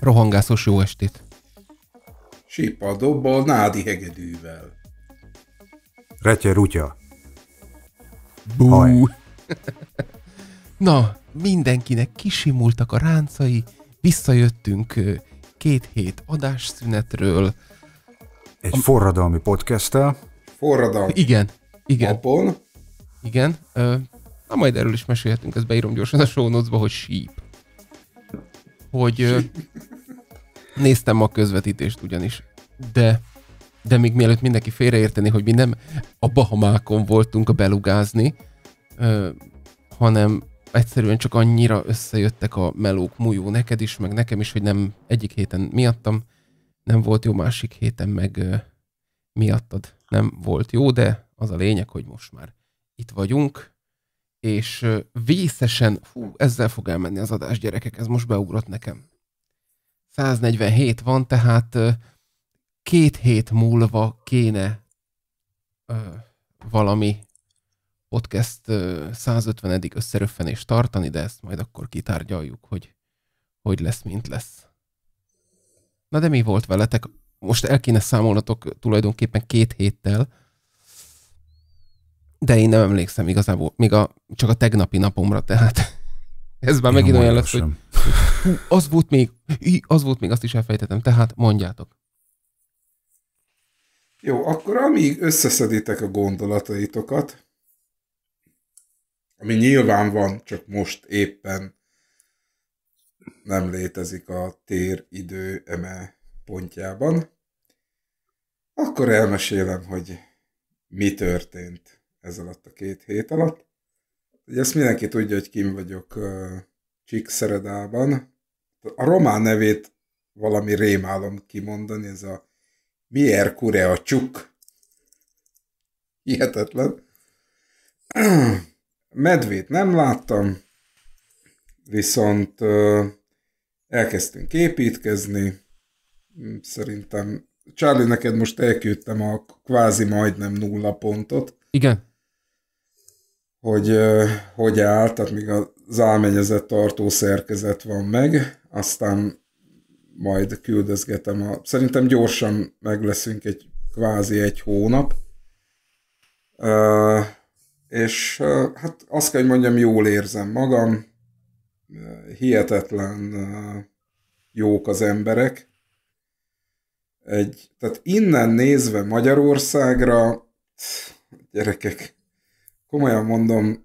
Rohangászos jó estét! Sipa dobbal, nádi hegedűvel. Retye rutya. Bú! Na, mindenkinek kisimultak a ráncai, Visszajöttünk két hét adásszünetről. Egy a... forradalmi podcasttel. Forradalmi. Igen, igen. Apon. Igen. Na majd erről is mesélhetünk, ezt beírom gyorsan a show hogy síp. Hogy néztem a közvetítést ugyanis, de de még mielőtt mindenki félreérteni, hogy mi nem a Bahamákon voltunk a belugázni, hanem egyszerűen csak annyira összejöttek a melók mújó neked is, meg nekem is, hogy nem egyik héten miattam nem volt jó, másik héten meg ö, miattad nem volt jó, de az a lényeg, hogy most már itt vagyunk, és ö, vészesen, hú, ezzel fog elmenni az adás, gyerekek, ez most beugrott nekem. 147 van, tehát ö, két hét múlva kéne valami podcast 150. összeröffenést tartani, de ezt majd akkor kitárgyaljuk, hogy hogy lesz, mint lesz. Na de mi volt veletek? Most el kéne számolnatok tulajdonképpen két héttel, de én nem emlékszem igazából, még a, csak a tegnapi napomra, tehát ez már én megint olyan lesz, hogy hú, az volt még, az volt még, azt is elfejtettem, tehát mondjátok. Jó, akkor amíg összeszeditek a gondolataitokat, ami nyilván van, csak most éppen nem létezik a tér-idő eme pontjában. Akkor elmesélem, hogy mi történt ez alatt a két hét alatt. Ugye ezt mindenki tudja, hogy kim vagyok Csíkszeredában. A román nevét valami rémálom kimondani, ez a Mier Kurea Csuk. Hihetetlen. Medvét nem láttam, viszont elkezdtünk építkezni. Mm, szerintem, Charlie, neked most elküldtem a kvázi majdnem nulla pontot. Igen. Hogy hogy áll, tehát még az álmenyezett tartó szerkezet van meg, aztán majd küldözgetem. A, szerintem gyorsan meg leszünk egy kvázi egy hónap. Uh, és hát azt kell, hogy mondjam, jól érzem magam, hihetetlen jók az emberek. Egy, tehát innen nézve Magyarországra, gyerekek, komolyan mondom,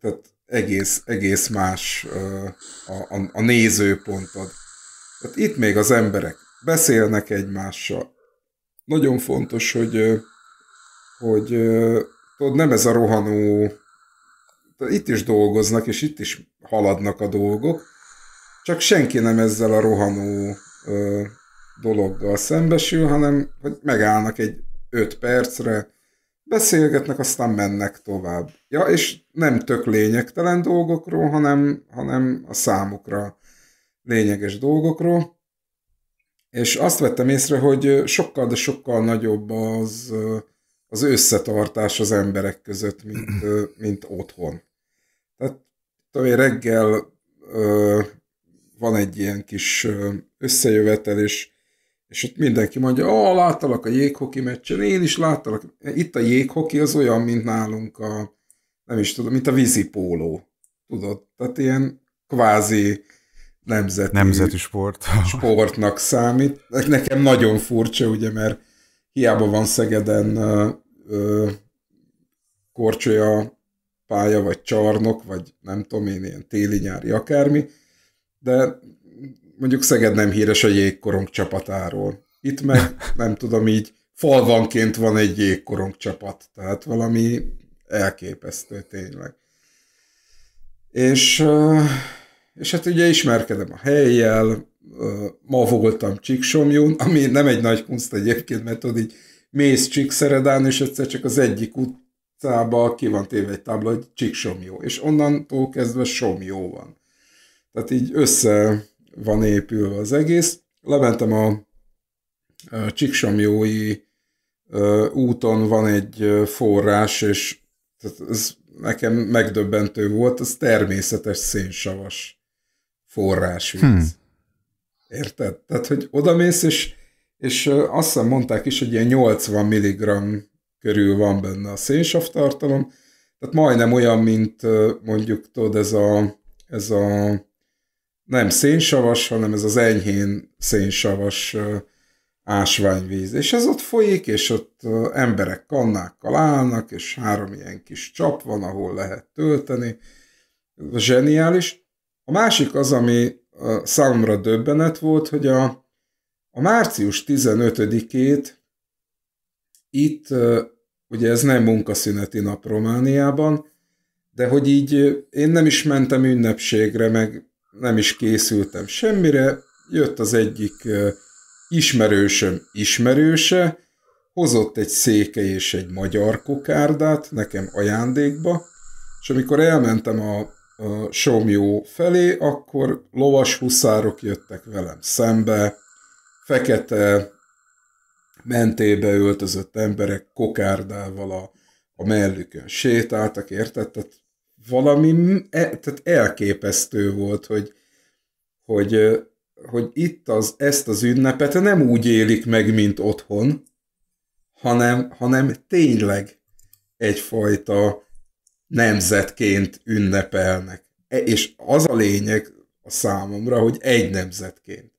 tehát egész, egész más a, a, a nézőpontod. Tehát itt még az emberek beszélnek egymással. Nagyon fontos, hogy, hogy tudod, nem ez a rohanó, itt is dolgoznak, és itt is haladnak a dolgok, csak senki nem ezzel a rohanó ö, dologgal szembesül, hanem hogy megállnak egy öt percre, beszélgetnek, aztán mennek tovább. Ja, és nem tök lényegtelen dolgokról, hanem, hanem a számukra lényeges dolgokról. És azt vettem észre, hogy sokkal, de sokkal nagyobb az az összetartás az emberek között, mint, mint otthon. Tehát tudom én, reggel ö, van egy ilyen kis összejövetel, és, és ott mindenki mondja, ó, láttalak a jéghoki meccsen, én is láttalak. Itt a jéghoki az olyan, mint nálunk a, nem is tudom, mint a vízipóló. Tudod? Tehát ilyen kvázi nemzeti, nemzeti sport. sportnak számít. Nekem nagyon furcsa, ugye, mert hiába van Szegeden ö, korcsolya pálya, vagy csarnok, vagy nem tudom én, ilyen téli-nyári akármi, de mondjuk Szeged nem híres a jégkorong csapatáról. Itt meg, nem tudom, így falvanként van egy jégkorong csapat, tehát valami elképesztő tényleg. És, és hát ugye ismerkedem a helyjel, ma voltam Csíksomjún, ami nem egy nagy kunst egyébként, mert tudod így mész Csíkszeredán, és egyszer csak az egyik utcába ki van téve egy tábla, hogy Csíksomjó, és onnantól kezdve Somjó van. Tehát így össze van épülve az egész. Lementem a Csíksomjói úton van egy forrás, és ez nekem megdöbbentő volt, az természetes szénsavas forrásvíz. Hmm. Érted? Tehát, hogy odamész, és és azt hiszem mondták is, hogy ilyen 80 mg körül van benne a szénsav tartalom, tehát majdnem olyan, mint mondjuk tudod, ez a, ez a nem szénsavas, hanem ez az enyhén szénsavas ásványvíz. És ez ott folyik, és ott emberek kannákkal állnak, és három ilyen kis csap van, ahol lehet tölteni. Ez zseniális. A másik az, ami számomra döbbenet volt, hogy a, a március 15-ét itt, ugye ez nem munkaszüneti nap Romániában, de hogy így én nem is mentem ünnepségre, meg nem is készültem semmire, jött az egyik ismerősöm ismerőse, hozott egy széke és egy magyar kokárdát nekem ajándékba, és amikor elmentem a, a Somjó felé, akkor lovas huszárok jöttek velem szembe, fekete mentébe öltözött emberek kokárdával a, a mellükön sétáltak, érted? Tehát valami e, tehát elképesztő volt, hogy, hogy, hogy itt az, ezt az ünnepet nem úgy élik meg, mint otthon, hanem, hanem tényleg egyfajta nemzetként ünnepelnek. E, és az a lényeg a számomra, hogy egy nemzetként.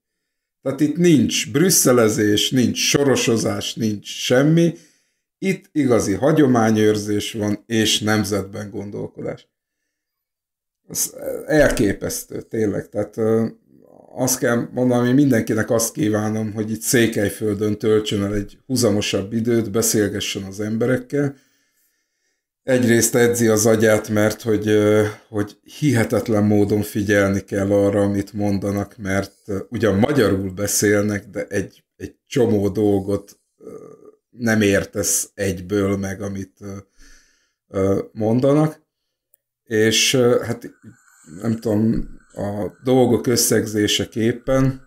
Tehát itt nincs brüsszelezés, nincs sorosozás, nincs semmi. Itt igazi hagyományőrzés van, és nemzetben gondolkodás. Ez elképesztő, tényleg. Tehát azt kell mondanom, hogy mindenkinek azt kívánom, hogy itt Székelyföldön töltsön el egy huzamosabb időt, beszélgessen az emberekkel, egyrészt edzi az agyát, mert hogy, hogy hihetetlen módon figyelni kell arra, amit mondanak, mert ugyan magyarul beszélnek, de egy, egy csomó dolgot nem értesz egyből meg, amit mondanak. És hát nem tudom, a dolgok összegzéseképpen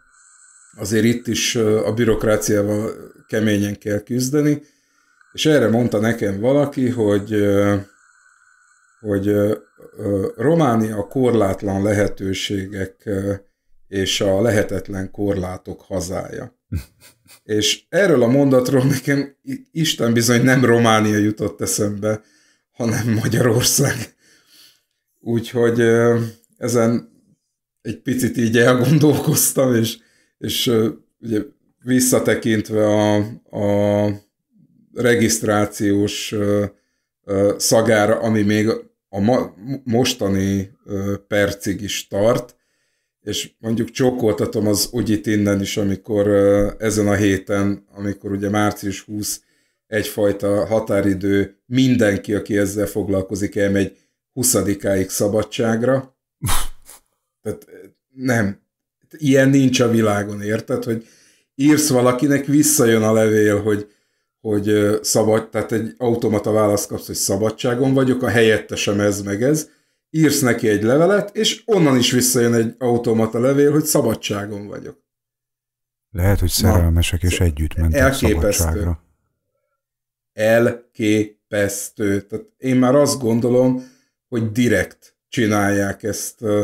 azért itt is a bürokráciával keményen kell küzdeni, és erre mondta nekem valaki, hogy, hogy Románia korlátlan lehetőségek és a lehetetlen korlátok hazája. és erről a mondatról nekem Isten bizony nem Románia jutott eszembe, hanem Magyarország. Úgyhogy ezen egy picit így elgondolkoztam, és, és ugye visszatekintve a, a regisztrációs szagára, ami még a mostani percig is tart, és mondjuk csókoltatom az Ugyit innen is, amikor ezen a héten, amikor ugye március 20 egyfajta határidő, mindenki, aki ezzel foglalkozik, elmegy 20-áig szabadságra. Tehát nem, ilyen nincs a világon, érted, hogy írsz valakinek, visszajön a levél, hogy hogy szabad, tehát egy automata választ kapsz, hogy szabadságon vagyok, a helyettesem ez meg ez, írsz neki egy levelet, és onnan is visszajön egy automata levél, hogy szabadságon vagyok. Lehet, hogy szerelmesek Na, és együtt mentek elképesztő. szabadságra. Elképesztő. Tehát én már azt gondolom, hogy direkt csinálják ezt uh,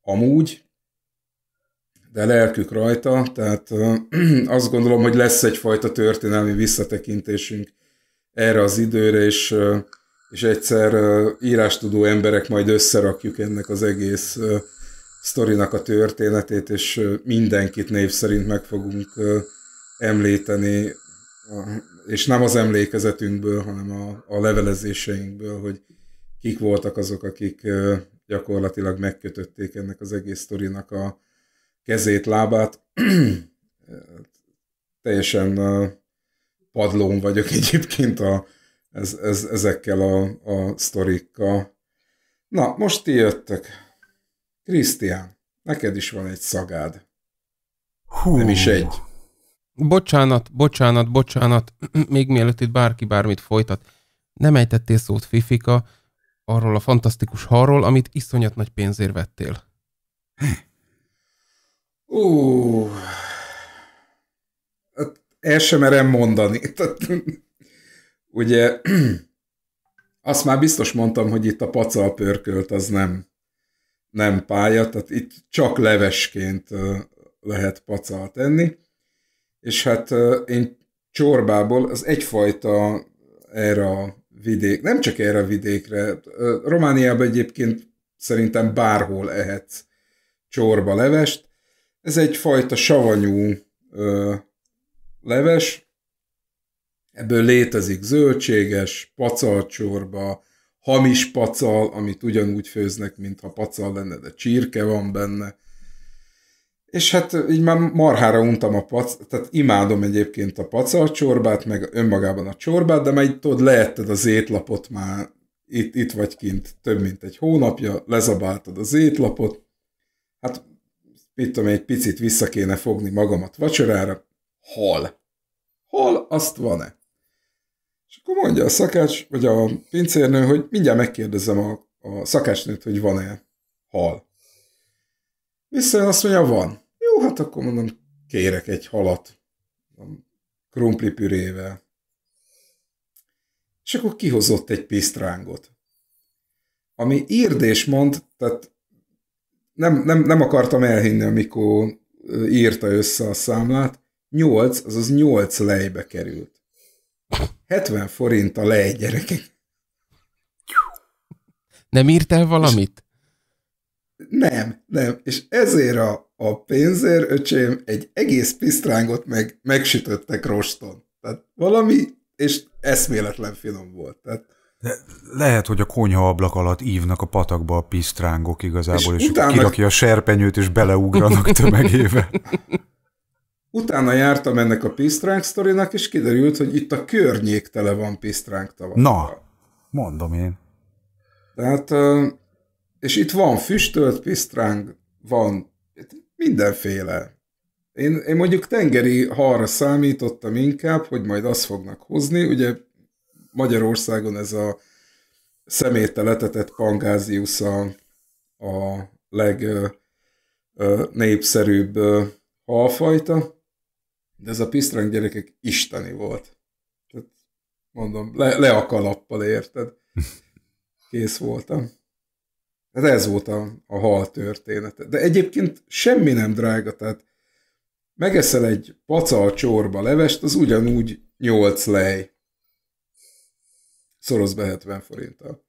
amúgy, de lelkük rajta, tehát azt gondolom, hogy lesz egyfajta történelmi visszatekintésünk erre az időre, és, és egyszer írástudó emberek majd összerakjuk ennek az egész sztorinak a történetét, és mindenkit név szerint meg fogunk említeni, és nem az emlékezetünkből, hanem a, a levelezéseinkből, hogy kik voltak azok, akik gyakorlatilag megkötötték ennek az egész sztorinak a, kezét, lábát. Teljesen padlón vagyok egyébként a, ez, ez, ezekkel a, a sztorikkal. Na, most ti jöttek Krisztián, neked is van egy szagád. Hú. Nem is egy. Bocsánat, bocsánat, bocsánat, még mielőtt itt bárki bármit folytat. Nem ejtettél szót, Fifika, arról a fantasztikus harról, amit iszonyat nagy pénzért vettél. Ú, hát el sem merem mondani. Ugye, azt már biztos mondtam, hogy itt a pacal pörkölt az nem, nem pálya, tehát itt csak levesként lehet pacal tenni. És hát én csorbából az egyfajta erre a vidék, nem csak erre a vidékre, Romániában egyébként szerintem bárhol ehetsz csorba levest, ez egyfajta savanyú ö, leves, ebből létezik zöldséges, pacalcsorba, hamis pacal, amit ugyanúgy főznek, mintha pacal lenne, de csirke van benne. És hát így már marhára untam a pac, tehát imádom egyébként a pacalcsorbát, meg önmagában a csorbát, de már így tudod, leetted az étlapot már, itt, itt vagy kint több mint egy hónapja, lezabáltad az étlapot, hát mit tudom, egy picit vissza kéne fogni magamat vacsorára, hal. Hal, azt van-e? És akkor mondja a szakács, vagy a pincérnő, hogy mindjárt megkérdezem a, a szakácsnőt, hogy van-e hal. Visszajön azt mondja, van. Jó, hát akkor mondom, kérek egy halat krumplipürével. És akkor kihozott egy pisztrángot. Ami írdés mond, tehát nem, nem, nem akartam elhinni, amikor írta össze a számlát, 8, azaz 8 lejbe került. 70 forint a lej, gyerekek. Nem írtál valamit? És nem, nem. És ezért a, a pénzért, öcsém, egy egész pisztrángot meg, megsütöttek roston. Tehát valami, és eszméletlen finom volt. Tehát de lehet, hogy a konyha ablak alatt ívnak a patakba a pisztrángok igazából, és, és utána... kirakja a serpenyőt, és beleugranak tömegébe. Utána jártam ennek a pisztránk sztorinak, és kiderült, hogy itt a környék tele van pisztránk tavakkal. Na, mondom én. Tehát, és itt van füstölt pisztránk, van mindenféle. Én, én mondjuk tengeri halra számítottam inkább, hogy majd azt fognak hozni, ugye Magyarországon ez a szeméttel etetett pangáziusz a, a legnépszerűbb halfajta, de ez a pisztrang gyerekek isteni volt. Tehát mondom, le, le a kalappal, érted? Kész voltam. Hát ez volt a, a hal története. De egyébként semmi nem drága, tehát megeszel egy pacal csorba levest, az ugyanúgy nyolc lej szoroz be 70 forinttal.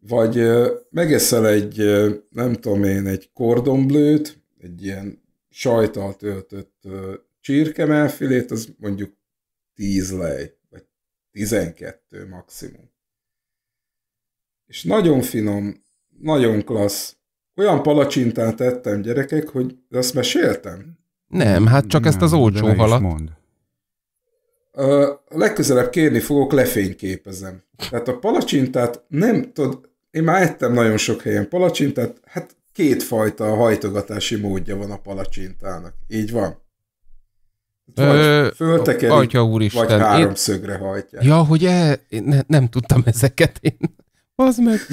Vagy megeszel egy, nem tudom én, egy kordonblőt, egy ilyen sajtal töltött csirkemelfilét, az mondjuk 10 lej, vagy 12 maximum. És nagyon finom, nagyon klassz. Olyan palacsintát ettem gyerekek, hogy azt meséltem. Nem, hát csak nem, ezt az olcsó halat. Mond legközelebb kérni fogok, lefényképezem. Tehát a palacsintát nem tud, én már ettem nagyon sok helyen palacsintát, hát kétfajta hajtogatási módja van a palacsintának. Így van. Vagy föltekerik, vagy háromszögre én... hajtják. Ja, hogy e... én ne, nem tudtam ezeket én. Az meg.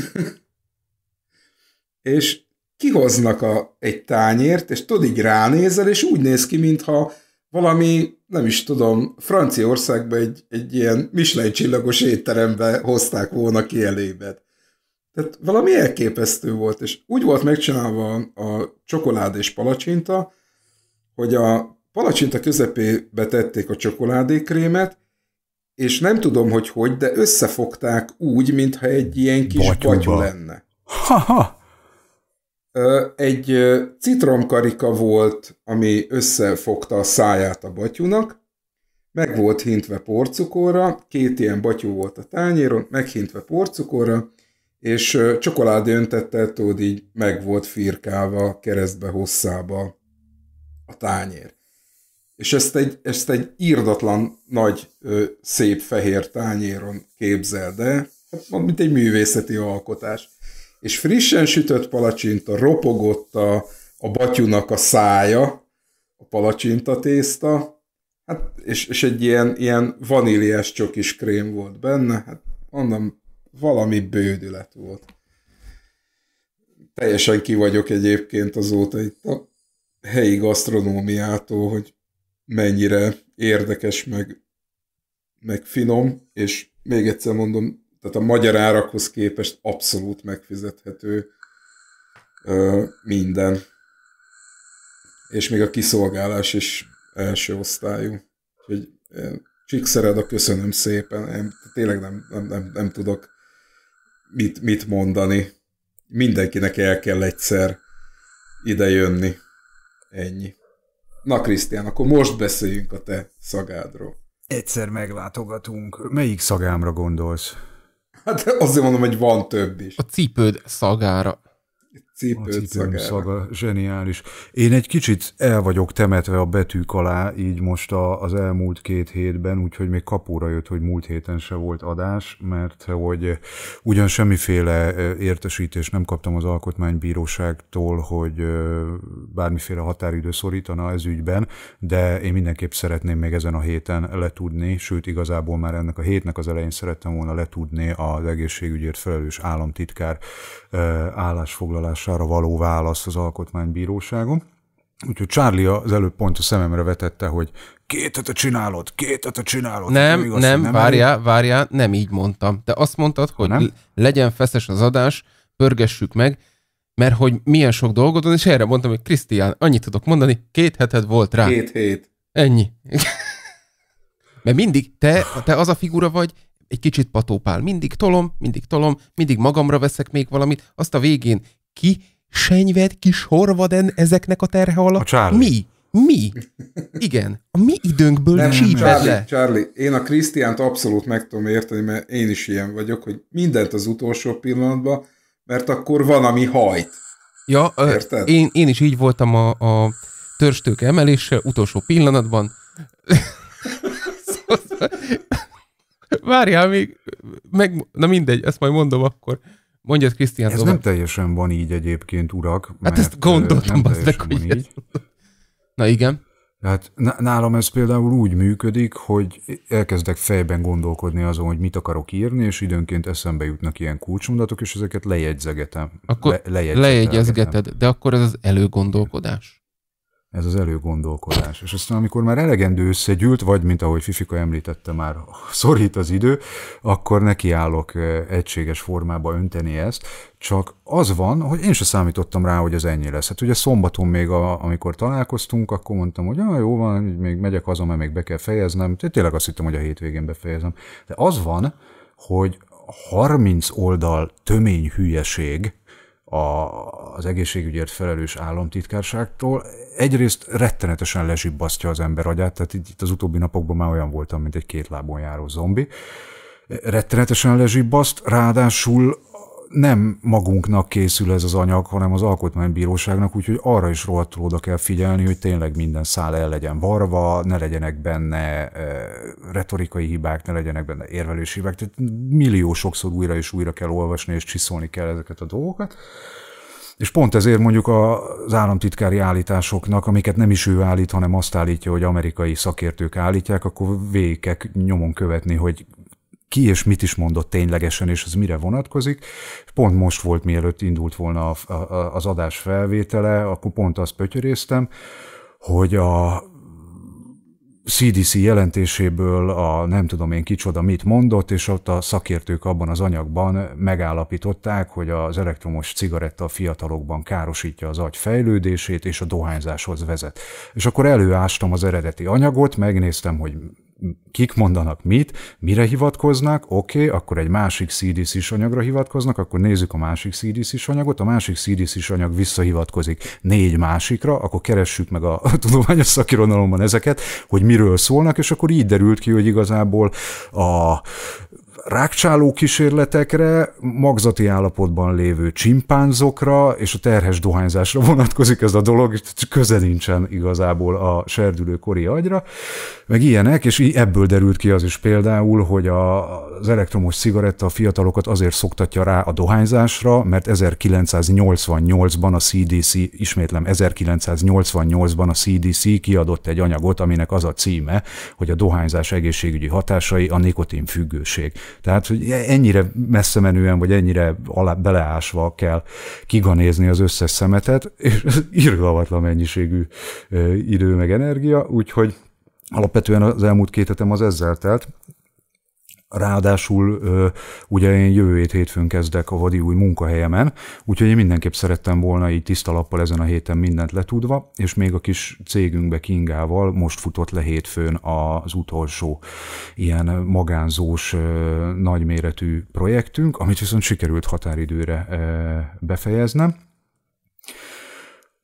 és kihoznak a, egy tányért, és tudod, így ránézel, és úgy néz ki, mintha valami, nem is tudom, Franciaországban egy, egy ilyen Michelin csillagos étterembe hozták volna ki elébet. Tehát valami elképesztő volt, és úgy volt megcsinálva a csokoládé és palacsinta, hogy a palacsinta közepébe tették a csokoládékrémet, és nem tudom, hogy hogy, de összefogták úgy, mintha egy ilyen kis Batyuba. batyú lenne. Ha-ha. Egy citromkarika volt, ami összefogta a száját a batyunak, meg volt hintve porcukorra, két ilyen batyú volt a tányéron, meghintve porcukorra, és csokoládé öntettel tudod így meg volt firkálva keresztbe hosszába a tányér. És ezt egy, ezt egy írdatlan nagy szép fehér tányéron képzelde, hát mint egy művészeti alkotás és frissen sütött palacsinta, ropogott a, a batyunak a szája, a palacsinta tészta, hát, és, és egy ilyen, ilyen vaníliás csokis krém volt benne, hát mondom, valami bődület volt. Teljesen ki vagyok egyébként azóta itt a helyi gasztronómiától, hogy mennyire érdekes, meg, meg finom, és még egyszer mondom, tehát a magyar árakhoz képest abszolút megfizethető ö, minden. És még a kiszolgálás is első osztályú. Úgyhogy Csíkszered, a köszönöm szépen, én tényleg nem, nem, nem, nem tudok mit, mit mondani. Mindenkinek el kell egyszer ide jönni. Ennyi. Na Krisztián, akkor most beszéljünk a te szagádról. Egyszer meglátogatunk. Melyik szagámra gondolsz? Hát azért mondom, hogy van több is. A cipőd szagára cipőszaga. szaga, zseniális. Én egy kicsit el vagyok temetve a betűk alá, így most a, az elmúlt két hétben, úgyhogy még kapóra jött, hogy múlt héten se volt adás, mert hogy ugyan semmiféle értesítést nem kaptam az alkotmánybíróságtól, hogy bármiféle határidő szorítana ez ügyben, de én mindenképp szeretném még ezen a héten letudni, sőt igazából már ennek a hétnek az elején szerettem volna letudni az egészségügyért felelős államtitkár állásfoglalás felhívására való válasz az alkotmánybíróságon. Úgyhogy Charlie az előbb pont a szememre vetette, hogy két hete csinálod, két hete csinálod. Nem, igaz, nem, nem várjál, elég? várjál, nem így mondtam. De azt mondtad, hogy nem? legyen feszes az adás, pörgessük meg, mert hogy milyen sok dolgod van, és erre mondtam, hogy Krisztián, annyit tudok mondani, két heted volt rá. Két hét. Ennyi. mert mindig te, te az a figura vagy, egy kicsit patópál. Mindig tolom, mindig tolom, mindig magamra veszek még valamit, azt a végén ki senyved, kis horvaden ezeknek a terhe alatt? A Charlie. Mi? Mi? Igen, a mi időnkből nem, nem, Charlie, le. Charlie, én a Krisztiánt abszolút meg tudom érteni, mert én is ilyen vagyok, hogy mindent az utolsó pillanatban, mert akkor van, ami hajt. Ja, Érted? Én, én is így voltam a, a törstők emeléssel utolsó pillanatban. Várjál még, meg, na mindegy, ezt majd mondom akkor. Mondjad, Krisztián. Ez nem teljesen van így egyébként, urak. Hát ezt gondoltam, de hogy Na igen. Tehát nálam ez például úgy működik, hogy elkezdek fejben gondolkodni azon, hogy mit akarok írni, és időnként eszembe jutnak ilyen kulcsmondatok, és ezeket lejegyzegetem. Akkor Le, lejegyzegeted, de akkor ez az előgondolkodás ez az előgondolkodás. És aztán, amikor már elegendő összegyűlt, vagy mint ahogy Fifika említette, már szorít az idő, akkor nekiállok eh, egységes formába önteni ezt, csak az van, hogy én sem számítottam rá, hogy ez ennyi lesz. Hát ugye szombaton még, a, amikor találkoztunk, akkor mondtam, hogy ah, jó van, még megyek haza, mert még be kell fejeznem. Tényleg azt hittem, hogy a hétvégén befejezem. De az van, hogy 30 oldal tömény hülyeség, a, az egészségügyért felelős államtitkárságtól. Egyrészt rettenetesen lezsibbasztja az ember agyát, tehát itt az utóbbi napokban már olyan voltam, mint egy két lábon járó zombi. Rettenetesen lezsibbaszt, ráadásul nem magunknak készül ez az anyag, hanem az alkotmánybíróságnak, úgyhogy arra is rohadtul oda kell figyelni, hogy tényleg minden szál el legyen varva, ne legyenek benne eh, retorikai hibák, ne legyenek benne érvelési hibák, tehát millió sokszor újra és újra kell olvasni, és csiszolni kell ezeket a dolgokat. És pont ezért mondjuk az államtitkári állításoknak, amiket nem is ő állít, hanem azt állítja, hogy amerikai szakértők állítják, akkor végig kell nyomon követni, hogy ki és mit is mondott ténylegesen, és az mire vonatkozik. Pont most volt, mielőtt indult volna a, a, az adás felvétele, akkor pont azt pötyöréztem, hogy a CDC jelentéséből a nem tudom én kicsoda mit mondott, és ott a szakértők abban az anyagban megállapították, hogy az elektromos cigaretta a fiatalokban károsítja az agy fejlődését, és a dohányzáshoz vezet. És akkor előástam az eredeti anyagot, megnéztem, hogy kik mondanak mit, mire hivatkoznak, oké, okay, akkor egy másik CDC-s anyagra hivatkoznak, akkor nézzük a másik CDC-s anyagot, a másik CDC-s anyag visszahivatkozik négy másikra, akkor keressük meg a tudományos szakirodalomban ezeket, hogy miről szólnak, és akkor így derült ki, hogy igazából a rákcsáló kísérletekre, magzati állapotban lévő csimpánzokra és a terhes dohányzásra vonatkozik ez a dolog, és köze nincsen igazából a serdülő kori agyra, meg ilyenek, és így ebből derült ki az is például, hogy a, az elektromos cigaretta a fiatalokat azért szoktatja rá a dohányzásra, mert 1988-ban a CDC, ismétlem, 1988-ban a CDC kiadott egy anyagot, aminek az a címe, hogy a dohányzás egészségügyi hatásai a nikotin függőség. Tehát, hogy ennyire messze menően, vagy ennyire alá, beleásva kell kiganézni az összes szemetet, és irgalmatlan mennyiségű idő meg energia, úgyhogy alapvetően az elmúlt két hetem az ezzel telt, Ráadásul ugye én jövő hét hétfőn kezdek a vadi új munkahelyemen, úgyhogy én mindenképp szerettem volna így tiszta lappal ezen a héten mindent letudva, és még a kis cégünkbe Kingával most futott le hétfőn az utolsó ilyen magánzós nagyméretű projektünk, amit viszont sikerült határidőre befejeznem.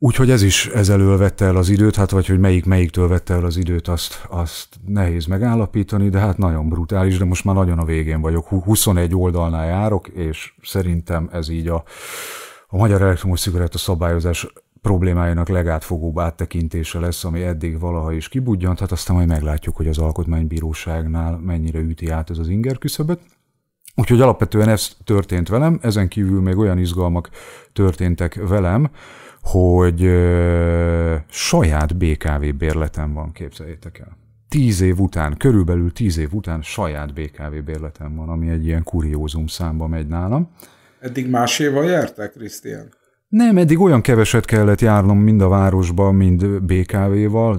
Úgyhogy ez is ezelől vette el az időt, hát vagy hogy melyik melyiktől vette el az időt, azt, azt nehéz megállapítani, de hát nagyon brutális, de most már nagyon a végén vagyok. 21 oldalnál járok, és szerintem ez így a, a magyar elektromos a szabályozás problémájának legátfogóbb áttekintése lesz, ami eddig valaha is kibudjant, hát aztán majd meglátjuk, hogy az alkotmánybíróságnál mennyire üti át ez az inger Úgyhogy alapvetően ez történt velem, ezen kívül még olyan izgalmak történtek velem, hogy ö, saját BKV bérletem van, képzeljétek el. Tíz év után, körülbelül tíz év után saját BKV bérletem van, ami egy ilyen kuriózum számba megy nálam. Eddig más évvel jártál, Krisztián? Nem, eddig olyan keveset kellett járnom mind a városba, mind BKV-val,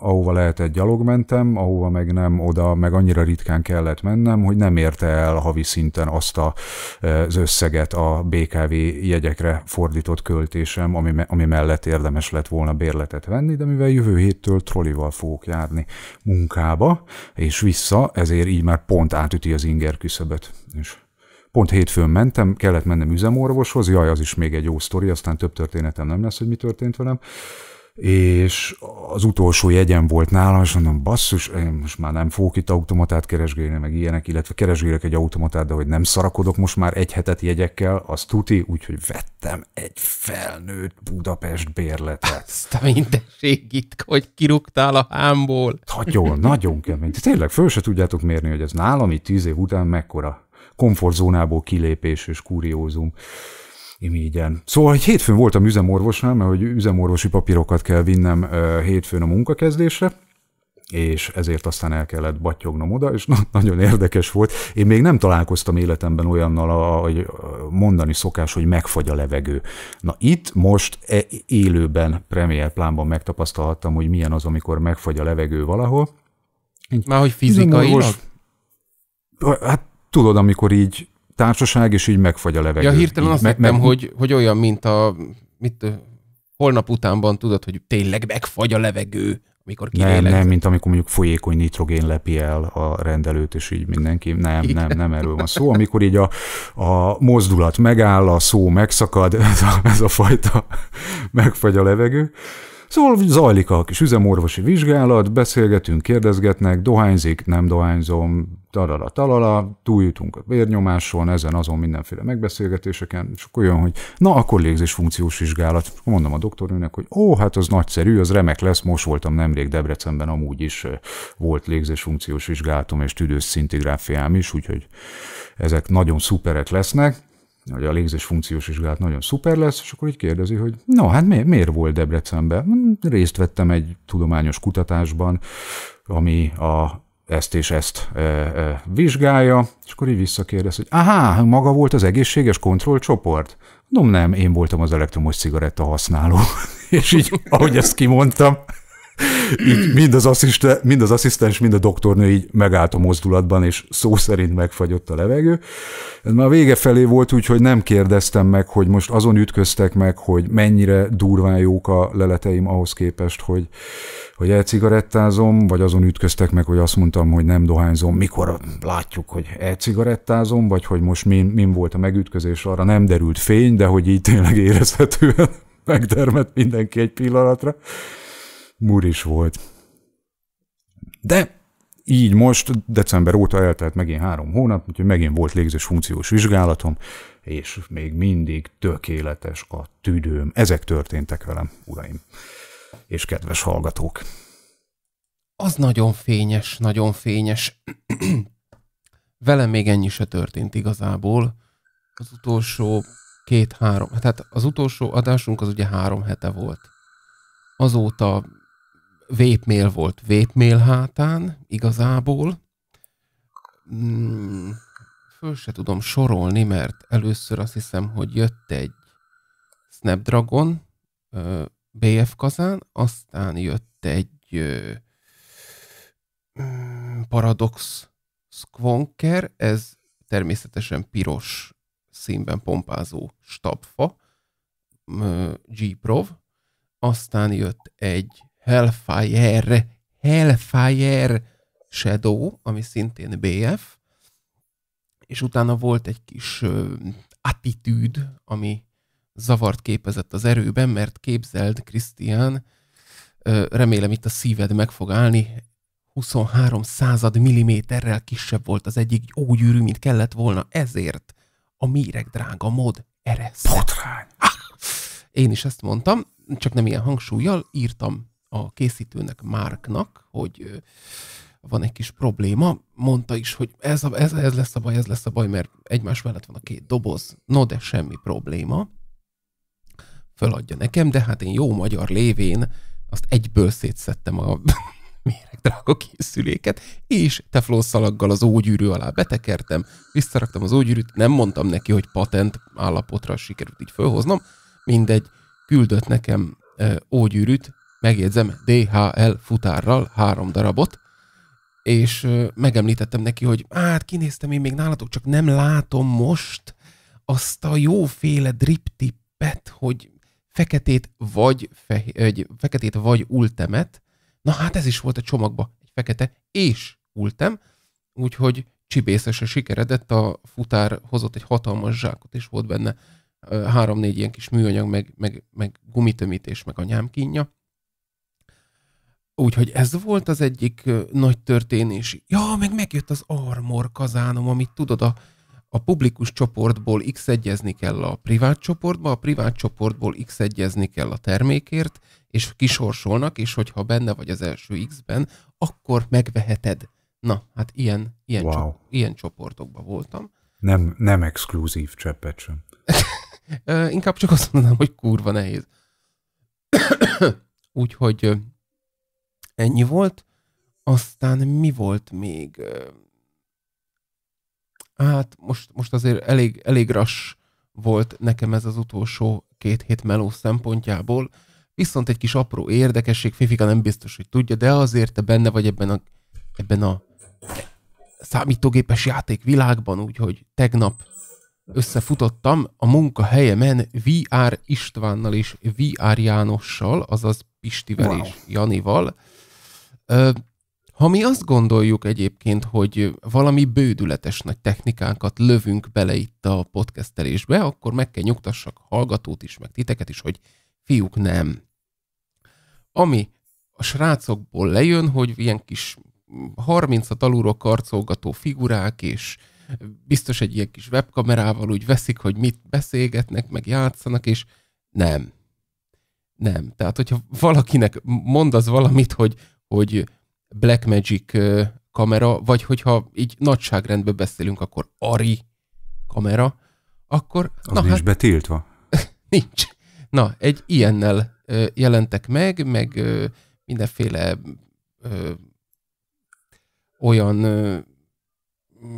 ahova lehetett gyalog mentem, ahova meg nem, oda meg annyira ritkán kellett mennem, hogy nem érte el havi szinten azt a, az összeget a BKV jegyekre fordított költésem, ami, ami mellett érdemes lett volna bérletet venni, de mivel jövő héttől trollival fogok járni munkába és vissza, ezért így már pont átüti az inger küszöböt. És Pont hétfőn mentem, kellett mennem üzemorvoshoz, jaj, az is még egy jó sztori, aztán több történetem nem lesz, hogy mi történt velem és az utolsó jegyem volt nálam, és mondom, basszus, én most már nem fogok itt automatát keresgélni, meg ilyenek, illetve keresgélek egy automatát, de hogy nem szarakodok most már egy hetet jegyekkel, az tuti, úgyhogy vettem egy felnőtt Budapest bérletet. Azt a itt, hogy kirúgtál a hámból. Nagyon, nagyon kemény. Tényleg, föl se tudjátok mérni, hogy ez nálam így tíz év után mekkora komfortzónából kilépés és kuriózum imígyen. Szóval egy hétfőn voltam üzemorvosnál, mert hogy üzemorvosi papírokat kell vinnem hétfőn a munkakezdésre, és ezért aztán el kellett batyognom oda, és na, nagyon érdekes volt. Én még nem találkoztam életemben olyannal, hogy mondani szokás, hogy megfagy a levegő. Na itt most e élőben, Premier plánban megtapasztalhattam, hogy milyen az, amikor megfagy a levegő valahol. Már hogy fizikailag? Hát tudod, amikor így társaság, és így megfagy a levegő. Ja, hirtelen azt hittem, meg... hogy, hogy olyan, mint a mit, holnap utánban tudod, hogy tényleg megfagy a levegő, amikor kilélegz. Nem, nem, mint amikor mondjuk folyékony nitrogén lepi el a rendelőt, és így mindenki, nem, Igen. nem, nem erről van szó. Amikor így a, a mozdulat megáll, a szó megszakad, ez a, ez a fajta megfagy a levegő. Szóval zajlik a kis üzemorvosi vizsgálat, beszélgetünk, kérdezgetnek, dohányzik, nem dohányzom, talala, talala, túljutunk a vérnyomáson, ezen azon mindenféle megbeszélgetéseken, és akkor olyan, hogy na, akkor funkciós vizsgálat. Mondom a doktornőnek, hogy ó, hát az nagyszerű, az remek lesz, most voltam nemrég Debrecenben, amúgy is volt légzés funkciós vizsgálatom és tüdős szintigráfiám is, úgyhogy ezek nagyon szuperek lesznek hogy a légzés funkciós vizsgálat nagyon szuper lesz, és akkor így kérdezi, hogy na hát mi, miért volt Debrecenben? Részt vettem egy tudományos kutatásban, ami a ezt és ezt e, e, vizsgálja, és akkor így visszakérdez, hogy aha, maga volt az egészséges kontrollcsoport? Nem, nem, én voltam az elektromos cigaretta használó. és így, ahogy ezt kimondtam, így mind, az assziszten, mind az asszisztens, mind a doktornő így megállt a mozdulatban, és szó szerint megfagyott a levegő. Ez már vége felé volt, úgyhogy nem kérdeztem meg, hogy most azon ütköztek meg, hogy mennyire durván jók a leleteim ahhoz képest, hogy, hogy elcigarettázom, vagy azon ütköztek meg, hogy azt mondtam, hogy nem dohányzom, mikor látjuk, hogy elcigarettázom, vagy hogy most min, min volt a megütközés, arra nem derült fény, de hogy így tényleg érezhetően megdermett mindenki egy pillanatra. Múr is volt. De így most, december óta eltelt megint három hónap, úgyhogy megint volt légzés funkciós vizsgálatom, és még mindig tökéletes a tüdőm. Ezek történtek velem, uraim, és kedves hallgatók. Az nagyon fényes, nagyon fényes. Velem még ennyi se történt igazából. Az utolsó két-három, tehát az utolsó adásunk az ugye három hete volt. Azóta vépmél volt vépmél hátán, igazából. Mm, föl se tudom sorolni, mert először azt hiszem, hogy jött egy Snapdragon ö, BF kazán, aztán jött egy ö, hmm, Paradox Squonker, ez természetesen piros színben pompázó stabfa, G-Prov, aztán jött egy Hellfire, Hellfire Shadow, ami szintén BF, és utána volt egy kis attitűd, ami zavart képezett az erőben, mert képzeld, Krisztián, remélem itt a szíved meg fog állni, 23 század milliméterrel kisebb volt az egyik ógyűrű, mint kellett volna, ezért a méreg drága mod eresz. Potrány! én is ezt mondtam, csak nem ilyen hangsúlyjal, írtam a készítőnek, Márknak, hogy van egy kis probléma. Mondta is, hogy ez, a, ez, ez lesz a baj, ez lesz a baj, mert egymás mellett van a két doboz. No, de semmi probléma. Föladja nekem, de hát én jó magyar lévén azt egyből szétszettem a drága készüléket, és teflonszalaggal az ógyűrű alá betekertem, visszaraktam az ógyűrűt, nem mondtam neki, hogy patent állapotra sikerült így fölhoznom, mindegy, küldött nekem ógyűrűt, megjegyzem, DHL futárral három darabot, és megemlítettem neki, hogy hát kinéztem én még nálatok, csak nem látom most azt a jóféle drip-tippet, hogy feketét vagy, fehér, egy feketét vagy ultemet. Na hát ez is volt a csomagba, egy fekete és ultem, úgyhogy a sikeredett, a futár hozott egy hatalmas zsákot, és volt benne három-négy ilyen kis műanyag, meg, meg, meg gumitömítés, meg anyám kínja Úgyhogy ez volt az egyik nagy történés. Ja, meg megjött az Armor kazánom, amit tudod, a, a publikus csoportból x-egyezni kell a privát csoportba, a privát csoportból x-egyezni kell a termékért, és kisorsolnak, és hogyha benne vagy az első x-ben, akkor megveheted. Na, hát ilyen, ilyen, wow. csop, ilyen csoportokban voltam. Nem, nem exkluzív cseppet sem. Inkább csak azt mondanám, hogy kurva nehéz. Úgyhogy Ennyi volt. Aztán mi volt még? Hát most, most azért elég, elég rass volt nekem ez az utolsó két hét meló szempontjából. Viszont egy kis apró érdekesség, Fifika nem biztos, hogy tudja, de azért te benne vagy ebben a, ebben a számítógépes játék világban, úgyhogy tegnap összefutottam a munkahelyemen VR Istvánnal és VR Jánossal, azaz Pistivel wow. és Janival, ha mi azt gondoljuk egyébként, hogy valami bődületes nagy technikánkat lövünk bele itt a podcastelésbe, akkor meg kell nyugtassak hallgatót is, meg titeket is, hogy fiúk nem. Ami a srácokból lejön, hogy ilyen kis 30 a alulról karcolgató figurák, és biztos egy ilyen kis webkamerával úgy veszik, hogy mit beszélgetnek, meg játszanak, és nem. Nem. Tehát, hogyha valakinek mondasz valamit, hogy hogy Blackmagic kamera, vagy hogyha így nagyságrendben beszélünk, akkor Ari kamera, akkor... Az na nincs hát, betiltva? nincs. Na, egy ilyennel jelentek meg, meg mindenféle ö, olyan ö,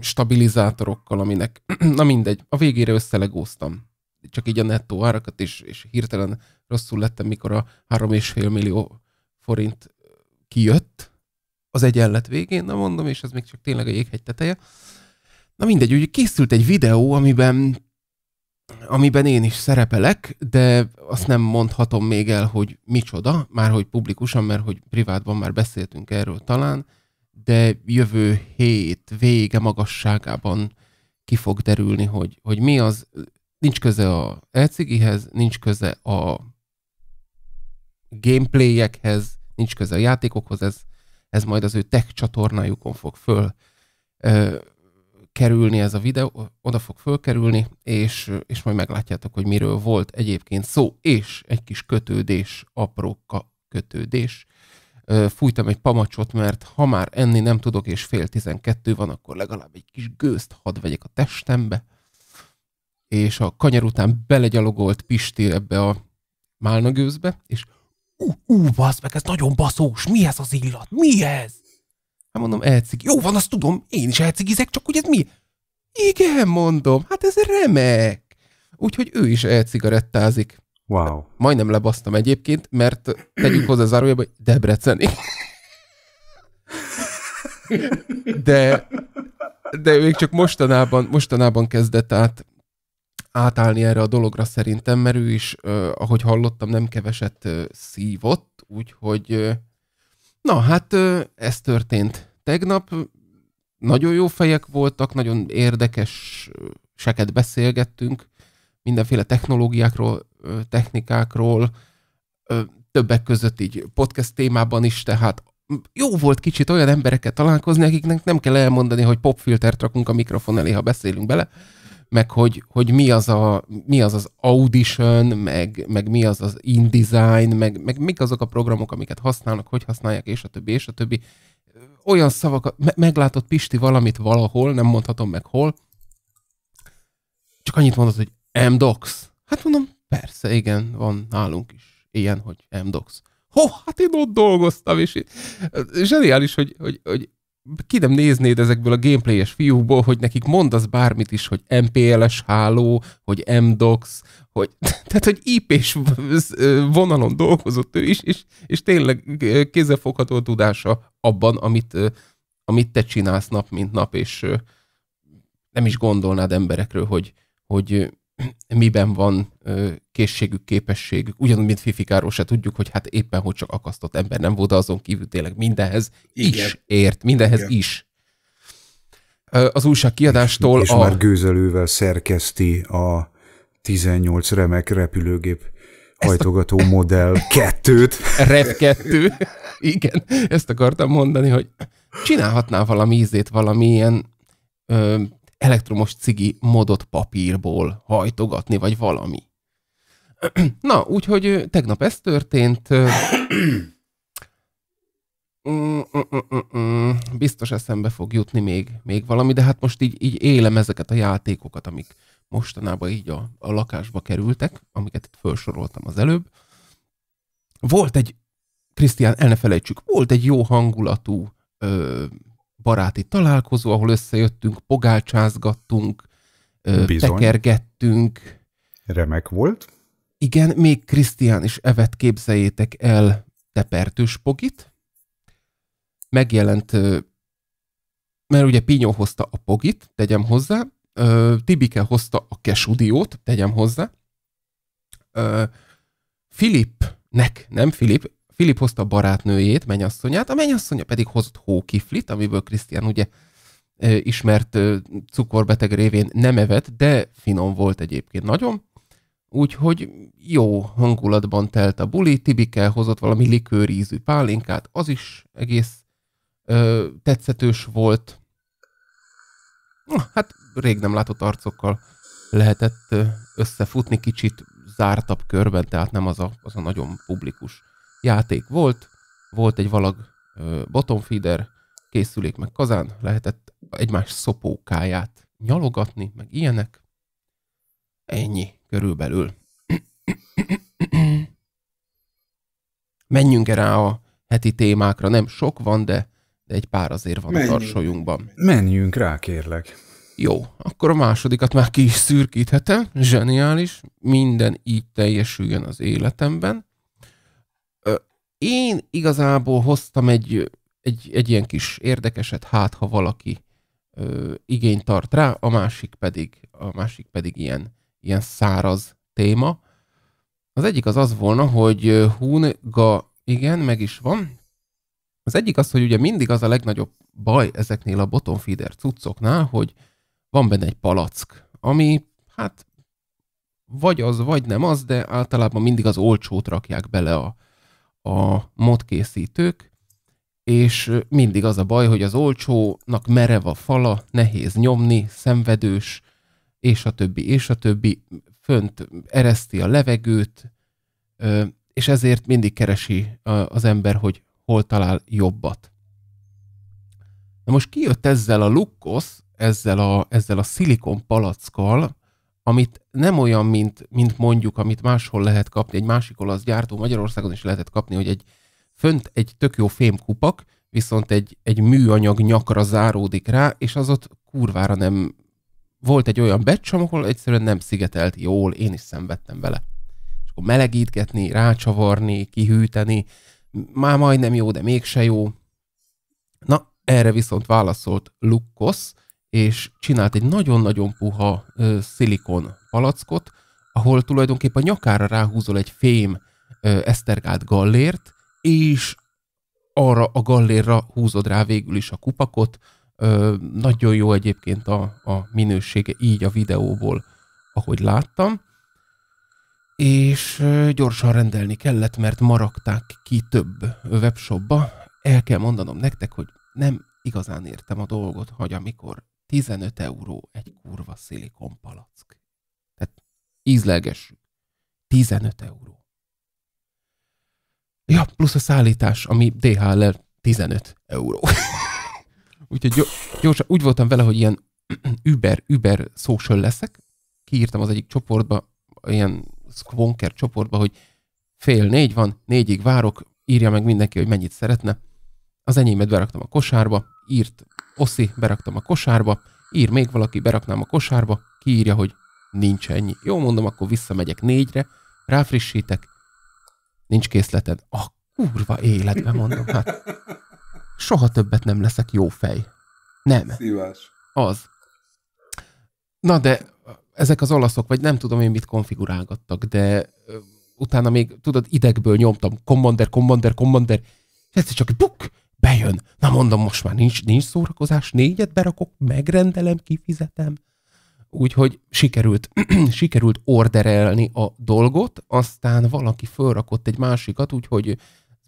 stabilizátorokkal, aminek, na mindegy, a végére összelegóztam. Csak így a nettó árakat, és, és hirtelen rosszul lettem, mikor a 3,5 millió forint kijött az egyenlet végén, na mondom, és ez még csak tényleg a jéghegy teteje. Na mindegy, úgy készült egy videó, amiben amiben én is szerepelek, de azt nem mondhatom még el, hogy micsoda, már hogy publikusan, mert hogy privátban már beszéltünk erről talán, de jövő hét vége magasságában ki fog derülni, hogy, hogy mi az, nincs köze a elcigihez, nincs köze a gameplayekhez, nincs köze a játékokhoz, ez, ez majd az ő tech csatornájukon fog föl ö, kerülni ez a videó, oda fog fölkerülni, és, és majd meglátjátok, hogy miről volt egyébként szó, és egy kis kötődés, apróka kötődés. Ö, fújtam egy pamacsot, mert ha már enni nem tudok, és fél tizenkettő van, akkor legalább egy kis gőzt hadd vegyek a testembe. És a kanyar után belegyalogolt Pisti ebbe a málnagőzbe, és ú, ú, basz meg, ez nagyon baszós, mi ez az illat, mi ez? Hát mondom, elcig, Jó van, azt tudom, én is elcigizek, csak hogy ez mi? Igen, mondom, hát ez remek. Úgyhogy ő is elcigarettázik. Wow. Hát, majdnem lebasztam egyébként, mert tegyük hozzá zárójában, hogy Debreceni. De, de még csak mostanában, mostanában kezdett át átállni erre a dologra szerintem, mert ő is, ahogy hallottam, nem keveset szívott, úgyhogy na hát ez történt tegnap. Nagyon jó fejek voltak, nagyon érdekes seket beszélgettünk, mindenféle technológiákról, technikákról, többek között így podcast témában is, tehát jó volt kicsit olyan embereket találkozni, akiknek nem kell elmondani, hogy popfiltert rakunk a mikrofon elé, ha beszélünk bele, meg hogy, hogy mi, az a, mi az az Audition, meg, meg mi az az InDesign, meg, meg mik azok a programok, amiket használnak, hogy használják, és a többi, és a többi. Olyan szavakat, meglátott Pisti valamit valahol, nem mondhatom meg hol, csak annyit mondod, hogy MDocs. Hát mondom, persze, igen, van nálunk is ilyen, hogy MDocs. hó hát én ott dolgoztam, és zseniális, hogy, hogy, hogy ki nem néznéd ezekből a gameplayes fiúkból, hogy nekik mondasz bármit is, hogy MPLS háló, hogy MDocs, hogy, tehát, hogy IP-s vonalon dolgozott ő is, és, és tényleg kézzelfogható tudása abban, amit, amit te csinálsz nap, mint nap, és nem is gondolnád emberekről, hogy, hogy miben van készségük, képességük. Ugyanúgy, mint Fifikáról se tudjuk, hogy hát éppen hogy csak akasztott ember nem volt, de azon kívül tényleg mindenhez Igen. is ért, mindenhez Igen. is. Az újság kiadástól és, és a... már gőzelővel szerkeszti a 18 remek repülőgép hajtogató a... modell kettőt. Rep kettő. Igen, ezt akartam mondani, hogy csinálhatná valami ízét, valamilyen ö, elektromos cigi modot papírból hajtogatni, vagy valami. Na, úgyhogy tegnap ez történt. Mm, mm, mm, Biztos eszembe fog jutni még, még valami, de hát most így, így élem ezeket a játékokat, amik mostanában így a, a lakásba kerültek, amiket itt felsoroltam az előbb. Volt egy, Krisztián, el ne felejtsük, volt egy jó hangulatú ö, baráti találkozó, ahol összejöttünk, pogácsázgattunk, Bizony. tekergettünk. Remek volt. Igen, még Krisztián is evet képzeljétek el tepertős pogit. Megjelent, mert ugye Pinyó hozta a pogit, tegyem hozzá, Tibike hozta a kesudiót, tegyem hozzá, Filipnek, nem Filip, Filip hozta a barátnőjét, mennyasszonyát, a mennyasszonya pedig hozott hókiflit, amiből Krisztián ugye ismert cukorbeteg révén nem evett, de finom volt egyébként nagyon. Úgyhogy jó hangulatban telt a buli, Tibike hozott valami likőrízű pálinkát, az is egész ö, tetszetős volt. Hát rég nem látott arcokkal lehetett összefutni, kicsit zártabb körben, tehát nem az a, az a nagyon publikus játék volt, volt egy valag feeder, készülék meg kazán, lehetett egymás szopókáját nyalogatni, meg ilyenek. Ennyi körülbelül. Menjünk -e rá a heti témákra, nem sok van, de, de egy pár azért van Menjünk. a tarsolyunkban. Menjünk rá, kérlek. Jó, akkor a másodikat már ki is szürkíthetem, zseniális, minden így teljesüljön az életemben. Én igazából hoztam egy, egy, egy ilyen kis érdekeset, hát ha valaki ö, igény tart rá, a másik pedig, a másik pedig ilyen, ilyen száraz téma. Az egyik az az volna, hogy Hunga, igen, meg is van. Az egyik az, hogy ugye mindig az a legnagyobb baj ezeknél a bottom feeder cuccoknál, hogy van benne egy palack, ami hát vagy az, vagy nem az, de általában mindig az olcsót rakják bele a, a modkészítők, és mindig az a baj, hogy az olcsónak merev a fala, nehéz nyomni, szenvedős, és a többi, és a többi, fönt ereszti a levegőt, és ezért mindig keresi az ember, hogy hol talál jobbat. Na most kijött ezzel a lukkosz, ezzel a, ezzel a szilikon palackkal, amit nem olyan, mint, mint mondjuk, amit máshol lehet kapni, egy másik olasz gyártó Magyarországon is lehetett kapni, hogy egy fönt egy tök jó fémkupak, viszont egy, egy műanyag nyakra záródik rá, és az ott kurvára nem volt egy olyan becs, ahol egyszerűen nem szigetelt jól, én is szenvedtem vele. És akkor melegítgetni, rácsavarni, kihűteni, már majdnem jó, de mégse jó. Na, erre viszont válaszolt Lukkosz, és csinált egy nagyon-nagyon puha ö, szilikon palackot, ahol tulajdonképpen a nyakára ráhúzol egy fém ö, esztergált gallért, és arra a gallérra húzod rá végül is a kupakot. Ö, nagyon jó egyébként a, a minősége így a videóból, ahogy láttam. És ö, gyorsan rendelni kellett, mert maragták ki több webshopba. El kell mondanom nektek, hogy nem igazán értem a dolgot, hogy amikor 15 euró egy kurva szilikon palack. Tehát ízlelgessük. 15 euró. Ja, plusz a szállítás, ami DHL 15 euró. Úgyhogy gyorsan, úgy voltam vele, hogy ilyen Über, Über social leszek. Kiírtam az egyik csoportba, ilyen squonker csoportba, hogy fél négy van, négyig várok, írja meg mindenki, hogy mennyit szeretne. Az enyémet beraktam a kosárba, írt Oszi, beraktam a kosárba, ír még valaki, beraknám a kosárba, kiírja, hogy nincs ennyi. Jó, mondom, akkor visszamegyek négyre, ráfrissítek, nincs készleted. A kurva életbe mondom, hát soha többet nem leszek jó fej. Nem. Szívás. Az. Na de ezek az olaszok, vagy nem tudom én mit konfigurálgattak, de utána még, tudod, idegből nyomtam, Commander, Commander, Commander, és egyszer csak buk, bejön. Na mondom, most már nincs, nincs szórakozás, négyet berakok, megrendelem, kifizetem. Úgyhogy sikerült, sikerült orderelni a dolgot, aztán valaki fölrakott egy másikat, úgyhogy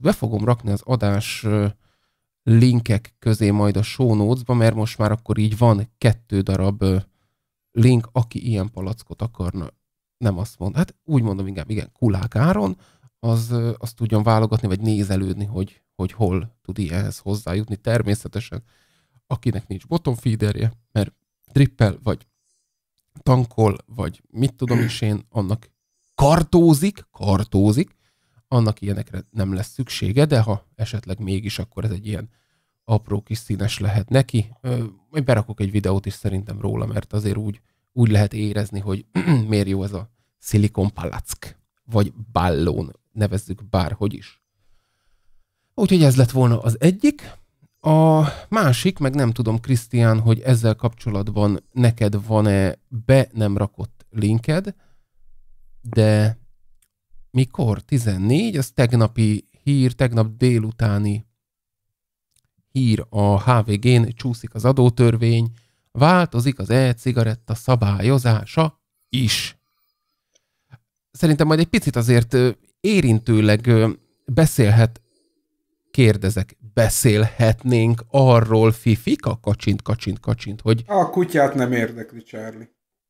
be fogom rakni az adás linkek közé majd a show notes-ba, mert most már akkor így van kettő darab link, aki ilyen palackot akarna, nem azt mond. Hát úgy mondom inkább, igen, Kulák Áron, az, az tudjon válogatni, vagy nézelődni, hogy hogy hol tud ilyenhez hozzájutni. Természetesen, akinek nincs bottom feederje, mert drippel, vagy tankol, vagy mit tudom is én, annak kartózik, kartózik, annak ilyenekre nem lesz szüksége, de ha esetleg mégis, akkor ez egy ilyen apró kis színes lehet neki. Majd berakok egy videót is szerintem róla, mert azért úgy, úgy lehet érezni, hogy miért jó ez a szilikon palack, vagy ballón, nevezzük bárhogy is. Úgyhogy ez lett volna az egyik. A másik, meg nem tudom, Krisztián, hogy ezzel kapcsolatban neked van-e be nem rakott linked, de mikor? 14, az tegnapi hír, tegnap délutáni hír a HVG-n, csúszik az adótörvény, változik az e-cigaretta szabályozása is. Szerintem majd egy picit azért érintőleg beszélhet kérdezek, beszélhetnénk arról, fifika, kacsint, kacsint, kacsint, hogy... A kutyát nem érdekli, Charlie.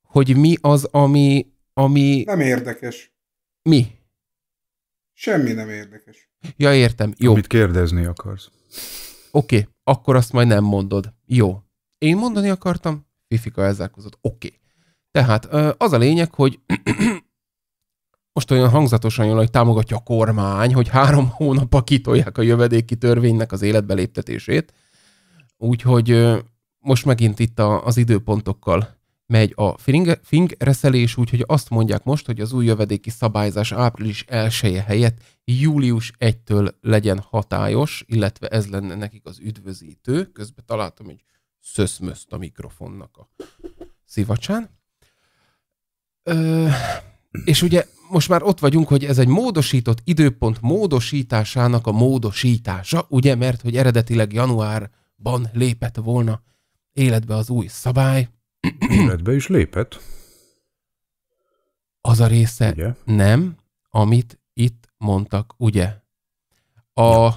Hogy mi az, ami... ami... Nem érdekes. Mi? Semmi nem érdekes. Ja, értem. Jó. Amit kérdezni akarsz. Oké, okay, akkor azt majd nem mondod. Jó. Én mondani akartam, Fifika elzárkozott. Oké. Okay. Tehát az a lényeg, hogy most olyan hangzatosan jön, hogy támogatja a kormány, hogy három hónapba kitolják a jövedéki törvénynek az léptetését. Úgyhogy most megint itt a, az időpontokkal megy a reszelés, úgyhogy azt mondják most, hogy az új jövedéki szabályzás április 1 -e helyett július 1-től legyen hatályos, illetve ez lenne nekik az üdvözítő. Közben találtam egy szöszmözt a mikrofonnak a szivacsán. Ö, és ugye most már ott vagyunk, hogy ez egy módosított időpont módosításának a módosítása, ugye, mert hogy eredetileg januárban lépett volna életbe az új szabály. Életbe is lépett. Az a része ugye? nem, amit itt mondtak, ugye? A,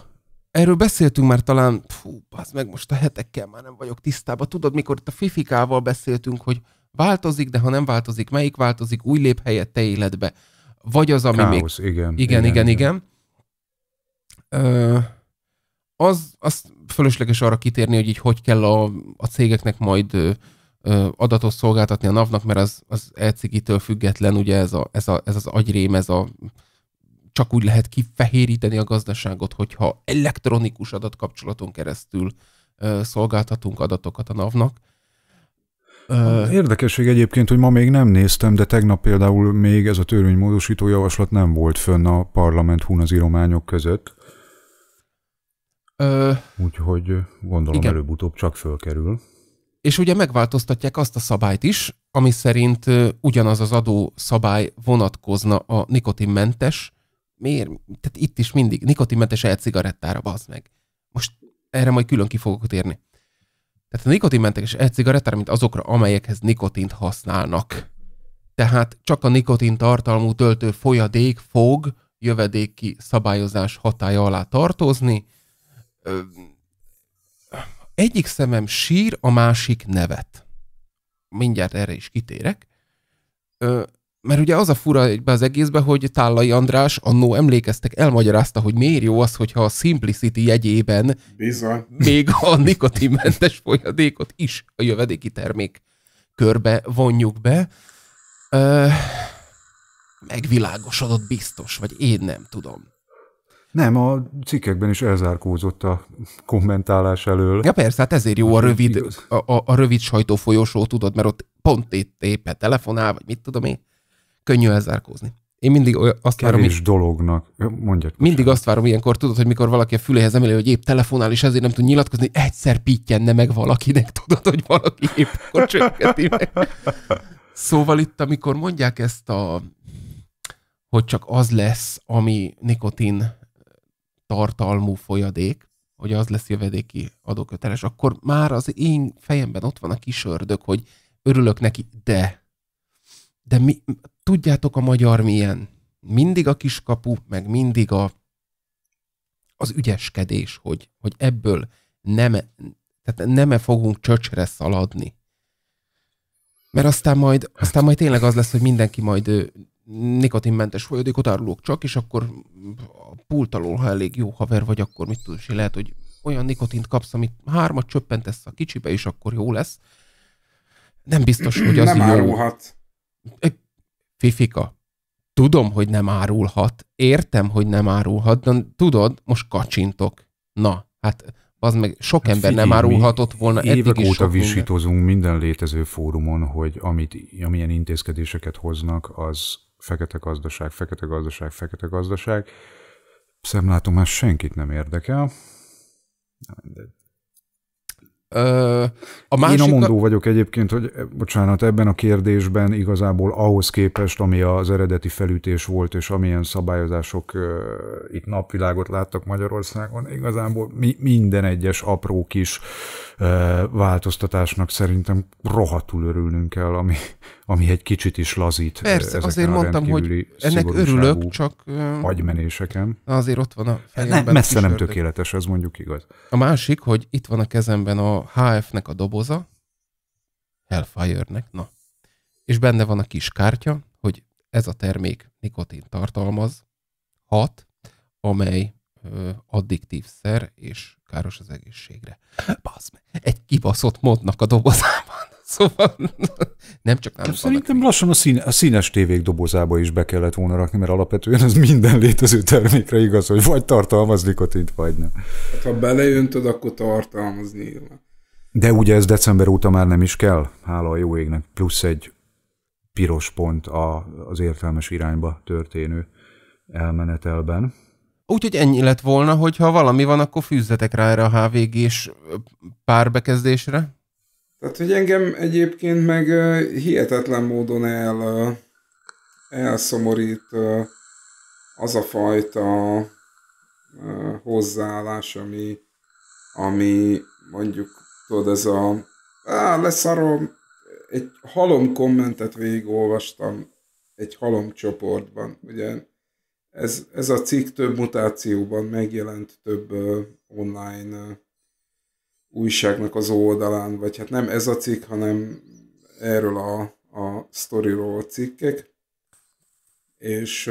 erről beszéltünk már talán, fú, az meg most a hetekkel már nem vagyok tisztában. Tudod, mikor itt a Fifikával beszéltünk, hogy változik, de ha nem változik, melyik változik, új lép helyett te életbe. Vagy az, ami Káosz, még... igen. Igen, igen, igen. igen. Ö, az, az fölösleges arra kitérni, hogy így hogy kell a, a cégeknek majd ö, ö, adatot szolgáltatni a NAV-nak, mert az, az e független, ugye ez, a, ez, a, ez az agyrém, ez a csak úgy lehet kifehéríteni a gazdaságot, hogyha elektronikus adatkapcsolaton keresztül ö, szolgáltatunk adatokat a NAV-nak hogy egyébként, hogy ma még nem néztem, de tegnap például még ez a törvénymódosító javaslat nem volt fönn a parlament hunazírományok között. Ö... Úgyhogy gondolom igen. előbb-utóbb csak fölkerül. És ugye megváltoztatják azt a szabályt is, ami szerint ugyanaz az adó szabály vonatkozna a nikotinmentes, miért? Tehát itt is mindig nikotinmentes elcigarettára, cigarettára bazd meg. Most erre majd külön ki fogok térni. Tehát a nikotinmentes e-cigarettára, mint azokra, amelyekhez nikotint használnak. Tehát csak a nikotin tartalmú töltő folyadék fog jövedéki szabályozás hatája alá tartozni. Egyik szemem sír, a másik nevet. Mindjárt erre is kitérek mert ugye az a fura be az egészbe, hogy Tállai András annó emlékeztek, elmagyarázta, hogy miért jó az, hogyha a Simplicity jegyében Bizony. még a nikotinmentes folyadékot is a jövedéki termék körbe vonjuk be. Ö, megvilágosodott biztos, vagy én nem tudom. Nem, a cikkekben is elzárkózott a kommentálás elől. Ja persze, hát ezért jó a rövid, a, a, a rövid sajtófolyosó, tudod, mert ott pont itt éppen telefonál, vagy mit tudom én könnyű elzárkózni. Én mindig azt Kevés várom, dolognak. Mondjad. Mindig azt várom ilyenkor, tudod, hogy mikor valaki a füléhez emeli, hogy épp telefonál, és ezért nem tud nyilatkozni, egyszer pittyenne meg valakinek, tudod, hogy valaki épp akkor csökkenti meg. Szóval itt, amikor mondják ezt a, hogy csak az lesz, ami nikotin tartalmú folyadék, hogy az lesz jövedéki adóköteles, akkor már az én fejemben ott van a kis ördög, hogy örülök neki, de de mi, tudjátok a magyar milyen. Mindig a kiskapu, meg mindig a, az ügyeskedés, hogy, hogy ebből nem, tehát nem -e fogunk csöcsre szaladni. Mert aztán majd, hát. aztán majd tényleg az lesz, hogy mindenki majd nikotinmentes folyadékot árulok csak, és akkor a pult alól, ha elég jó haver vagy, akkor mit tudsz lehet, hogy olyan nikotint kapsz, amit hármat csöppentesz a kicsibe, és akkor jó lesz. Nem biztos, hogy az Nem jó. Fifika, tudom, hogy nem árulhat, értem, hogy nem árulhat, de tudod, most kacsintok. Na, hát az meg sok hát ember figyelj, nem árulhatott volna eddig évek is óta visítozunk minden. minden létező fórumon, hogy amit, amilyen intézkedéseket hoznak, az fekete gazdaság, fekete gazdaság, fekete gazdaság. Szemlátom már senkit nem érdekel. A másik... Én a mondó vagyok egyébként, hogy eh, bocsánat, ebben a kérdésben igazából ahhoz képest, ami az eredeti felütés volt, és amilyen szabályozások uh, itt napvilágot láttak Magyarországon, igazából mi, minden egyes apró kis uh, változtatásnak szerintem rohatul örülnünk kell, ami, ami egy kicsit is lazít. Persze, azért mondtam, hogy ennek örülök, csak... Agymenéseken. Azért ott van a hát fejemben. Ne, messze nem ördög. tökéletes, ez mondjuk igaz. A másik, hogy itt van a kezemben a HF-nek a doboza, Hellfire-nek, na. És benne van a kis kártya, hogy ez a termék nikotin tartalmaz, hat, amely addiktív szer és káros az egészségre. Basz, egy kibaszott modnak a dobozában. Szóval nem csak nem. Hát szerintem lassan a, szín, a színes tévék dobozába is be kellett volna rakni, mert alapvetően az minden létező termékre igaz, hogy vagy tartalmaz nikotint, vagy nem. Hát, ha beleöntöd, akkor tartalmaz nyilván. De ugye ez december óta már nem is kell, hála a jó égnek, plusz egy piros pont a, az értelmes irányba történő elmenetelben. Úgyhogy ennyi lett volna, hogy ha valami van, akkor fűzzetek rá erre a HVG-s párbekezdésre. Tehát, hogy engem egyébként meg hihetetlen módon el, elszomorít az a fajta hozzáállás, ami, ami mondjuk, tudod, ez a á, leszarom, egy halom kommentet végigolvastam egy halom csoportban, ugye ez, ez a cikk több mutációban megjelent, több online újságnak az oldalán, vagy hát nem ez a cikk, hanem erről a, a sztoriról cikkek. És,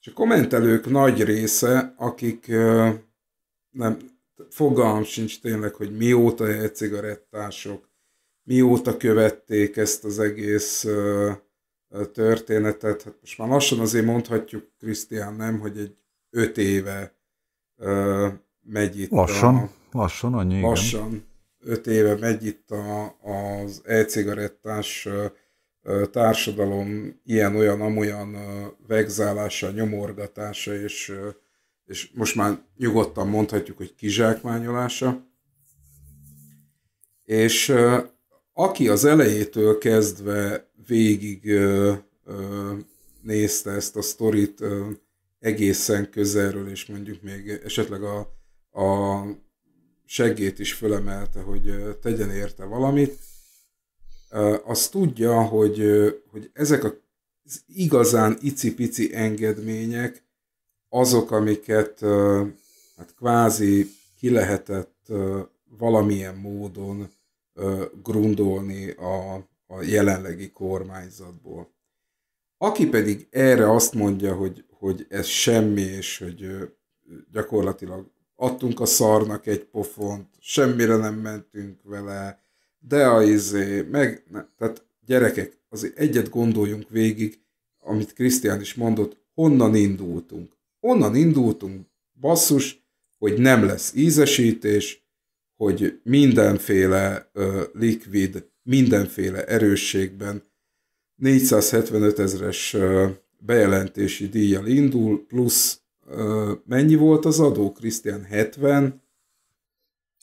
és a kommentelők nagy része, akik nem, fogalm sincs tényleg, hogy mióta egy cigarettások mióta követték ezt az egész történetet. Hát most már lassan azért mondhatjuk, Krisztián, nem, hogy egy öt éve megy itt lassan. a Lassan, annyi, igen. Lassan. Öt éve megy itt a, az e-cigarettás társadalom ilyen-olyan, amolyan vegzálása, nyomorgatása, és, és most már nyugodtan mondhatjuk, hogy kizsákmányolása. És aki az elejétől kezdve végig nézte ezt a sztorit egészen közelről, és mondjuk még esetleg a, a segét is fölemelte, hogy tegyen érte valamit, Az tudja, hogy, hogy ezek az igazán icipici engedmények azok, amiket hát kvázi ki lehetett valamilyen módon grundolni a, a jelenlegi kormányzatból. Aki pedig erre azt mondja, hogy, hogy ez semmi, és hogy gyakorlatilag adtunk a szarnak egy pofont, semmire nem mentünk vele, de a izé, meg, ne, tehát gyerekek, az egyet gondoljunk végig, amit Krisztián is mondott, honnan indultunk. Onnan indultunk, basszus, hogy nem lesz ízesítés, hogy mindenféle ö, likvid, mindenféle erősségben 475 ezres bejelentési díjjal indul, plusz mennyi volt az adó, Krisztián? 70?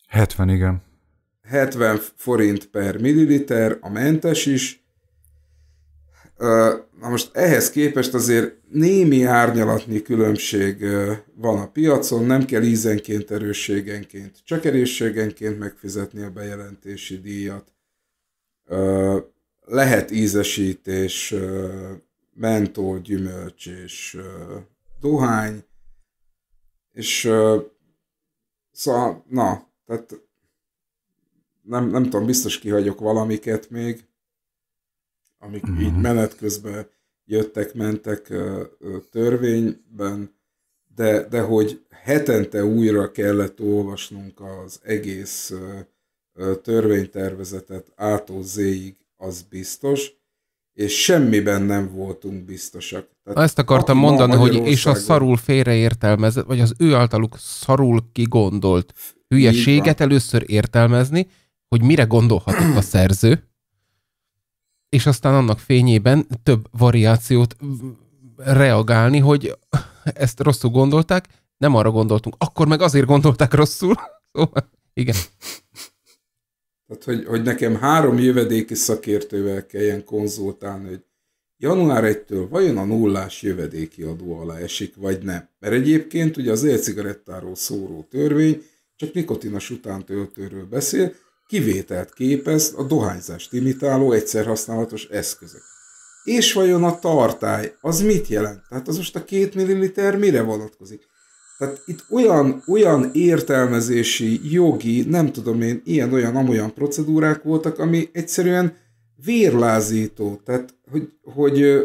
70, igen. 70 forint per milliliter, a mentes is. Na most ehhez képest azért némi árnyalatnyi különbség van a piacon, nem kell ízenként, erősségenként, csak erősségenként megfizetni a bejelentési díjat. Lehet ízesítés, mentó, gyümölcs és dohány, és uh, szóval, na, tehát nem, nem tudom, biztos kihagyok valamiket még, amik mm-hmm. így menet közben jöttek, mentek uh, törvényben, de, de hogy hetente újra kellett olvasnunk az egész uh, törvénytervezetet ától z az biztos és semmiben nem voltunk biztosak. Tehát Ezt akartam mondani, hogy és a szarul félreértelmezett, vagy az ő általuk szarul kigondolt hülyeséget először értelmezni, hogy mire gondolhatott a szerző, és aztán annak fényében több variációt reagálni, hogy ezt rosszul gondolták, nem arra gondoltunk, akkor meg azért gondolták rosszul. Szóval, igen. Tehát, hogy, hogy nekem három jövedéki szakértővel kelljen konzultálni, hogy január 1-től vajon a nullás jövedéki adó alá esik, vagy nem. Mert egyébként ugye az élcigarettáról szóró törvény csak nikotinas utántöltőről beszél, kivételt képez a dohányzást imitáló egyszerhasználatos eszközök. És vajon a tartály, az mit jelent? Tehát az most a két milliliter mire vonatkozik? Tehát itt olyan, olyan értelmezési, jogi, nem tudom én, ilyen-olyan, amolyan procedúrák voltak, ami egyszerűen vérlázító. Tehát, hogy, hogy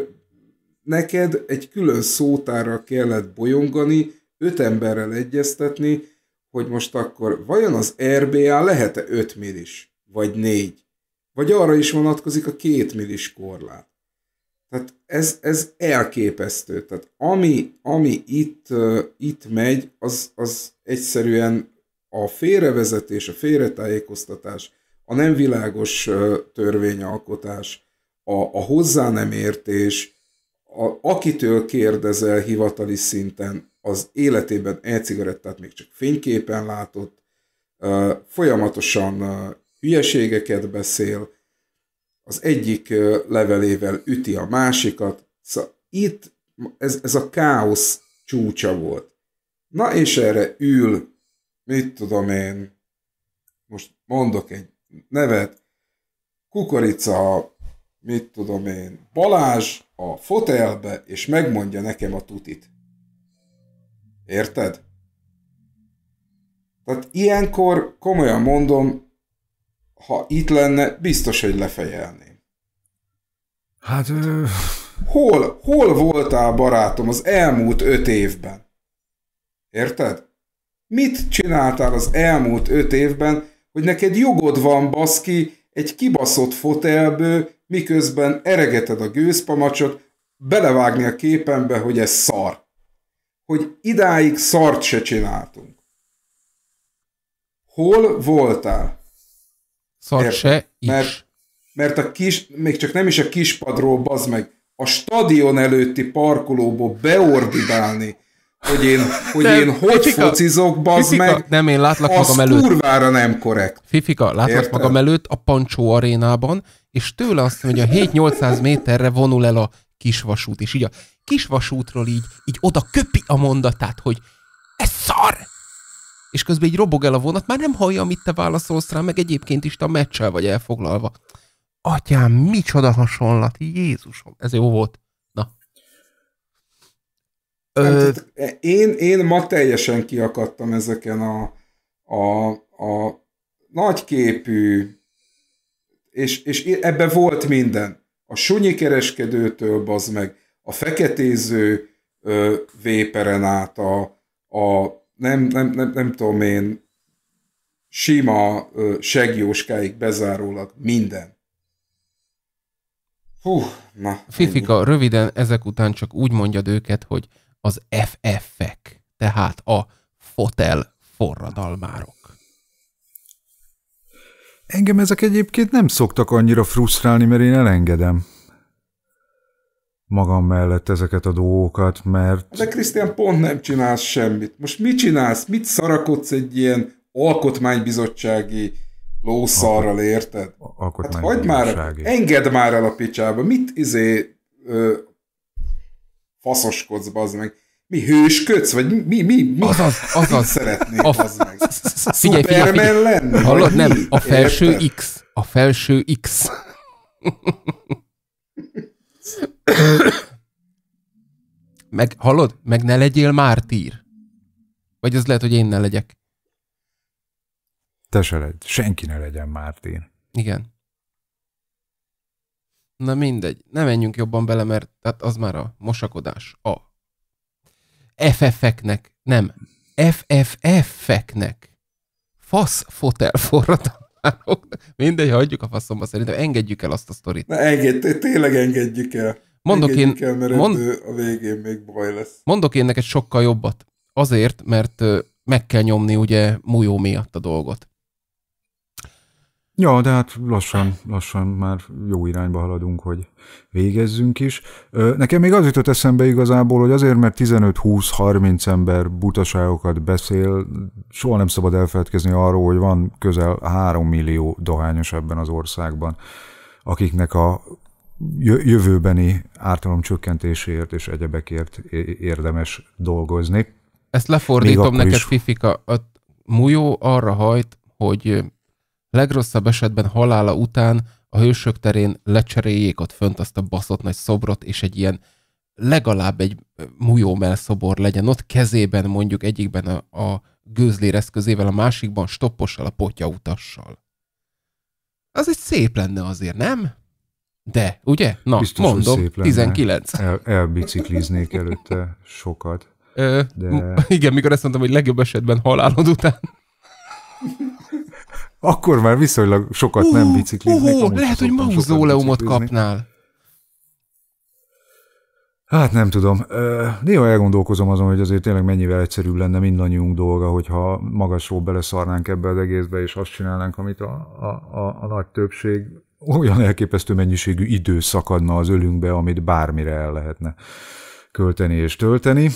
neked egy külön szótára kellett bolyongani, öt emberrel egyeztetni, hogy most akkor vajon az RBA lehet-e 5 milis, vagy 4? Vagy arra is vonatkozik a 2 milis korlát? Tehát ez, ez elképesztő. Tehát ami, ami itt, uh, itt megy, az, az egyszerűen a félrevezetés, a félretájékoztatás, a nem világos uh, törvényalkotás, a, a hozzá nem értés, a, akitől kérdezel hivatali szinten, az életében e-cigarettát még csak fényképen látott, uh, folyamatosan uh, hülyeségeket beszél, az egyik levelével üti a másikat. Szóval itt ez, ez a káosz csúcsa volt. Na és erre ül, mit tudom én, most mondok egy nevet, kukorica, mit tudom én, Balázs a fotelbe, és megmondja nekem a tutit. Érted? Tehát ilyenkor komolyan mondom, ha itt lenne, biztos, hogy lefejelném. Hát... Ö... Hol, hol voltál, barátom, az elmúlt öt évben? Érted? Mit csináltál az elmúlt öt évben, hogy neked jogod van, baszki, egy kibaszott fotelből, miközben eregeted a gőzpamacsot, belevágni a képenbe, hogy ez szar. Hogy idáig szart se csináltunk. Hol voltál? Szar se is. Mert, mert a kis, még csak nem is a kispadról, bazd meg, a stadion előtti parkolóból beordibálni, hogy én, hogy, nem, én hogy Fifika, focizok, bazd Fifika, meg. Nem, én látlak magam előtt. kurvára nem korrekt. Fifika, látlak Érted? magam előtt a Pancsó arénában, és tőle azt mondja, hogy a 7-800 méterre vonul el a kisvasút, és így a kisvasútról így, így oda köpi a mondatát, hogy ez szar, és közben így robog el a vonat, már nem hallja, amit te válaszolsz rá, meg egyébként is te a meccsel vagy elfoglalva. Atyám, micsoda hasonlat, Jézusom, ez jó volt. Na. Ö... én, én ma teljesen kiakadtam ezeken a, a, a nagyképű, és, és ebbe volt minden. A sunyi kereskedőtől, az meg, a feketéző ö, véperen át, a, a nem, nem, nem, nem tudom én, sima segjóskáig bezárólag minden. Hú, na. Fifika, ennyi. röviden ezek után csak úgy mondjad őket, hogy az FF-ek, tehát a fotel forradalmárok. Engem ezek egyébként nem szoktak annyira frusztrálni, mert én elengedem magam mellett ezeket a dolgokat, mert... De Krisztián, pont nem csinálsz semmit. Most mit csinálsz? Mit szarakodsz egy ilyen alkotmánybizottsági lószarral, érted? Hát hagyd már, engedd már el a picsába, mit izé ö, faszoskodsz, bazd meg. Mi hősködsz, vagy mi, mi, mi, az? azaz, azaz. szeretnél, a... bazd meg? Figyelj, figyelj, figyelj. lenni? Hallod, nem, a felső érted? X, a felső X. meg, hallod? Meg ne legyél mártír. Vagy az lehet, hogy én ne legyek. Te se legy, senki ne legyen mártír. Igen. Na mindegy, ne menjünk jobban bele, mert hát az már a mosakodás. A. fff eknek nem, FFF-eknek. Fasz fotel forradalmárok. Mindegy, hagyjuk a faszomba, szerintem engedjük el azt a sztorit. Na, enged, tényleg engedjük el. Mondok én, kell, mert mond... a végén még baj lesz. Mondok én neked sokkal jobbat. Azért, mert meg kell nyomni ugye mújó miatt a dolgot. Ja, de hát lassan, lassan már jó irányba haladunk, hogy végezzünk is. Nekem még az jutott eszembe igazából, hogy azért, mert 15-20-30 ember butaságokat beszél, soha nem szabad elfeledkezni arról, hogy van közel 3 millió dohányos ebben az országban, akiknek a jövőbeni ártalom csökkentéséért és egyebekért érdemes dolgozni. Ezt lefordítom neked, is... Fifika. A mújó arra hajt, hogy legrosszabb esetben halála után a hősök terén lecseréljék ott fönt azt a baszott nagy szobrot, és egy ilyen legalább egy mújó szobor legyen ott kezében mondjuk egyikben a, a gőzlér eszközével, a másikban stoppossal, a potya utassal. Az egy szép lenne azért, nem? De, ugye? Na, Biztos, mondom, szép lenne. 19. El, elbicikliznék előtte sokat. Ö, de... Igen, mikor ezt mondtam, hogy legjobb esetben halálod után. Akkor már viszonylag sokat uh, nem bicikliznék. Uh, lehet, hogy mauzóleumot kapnál. Hát nem tudom. Néha elgondolkozom azon, hogy azért tényleg mennyivel egyszerűbb lenne mindannyiunk dolga, hogyha magasról beleszarnánk ebbe az egészbe, és azt csinálnánk, amit a, a, a, a nagy többség olyan elképesztő mennyiségű idő szakadna az ölünkbe, amit bármire el lehetne költeni és tölteni.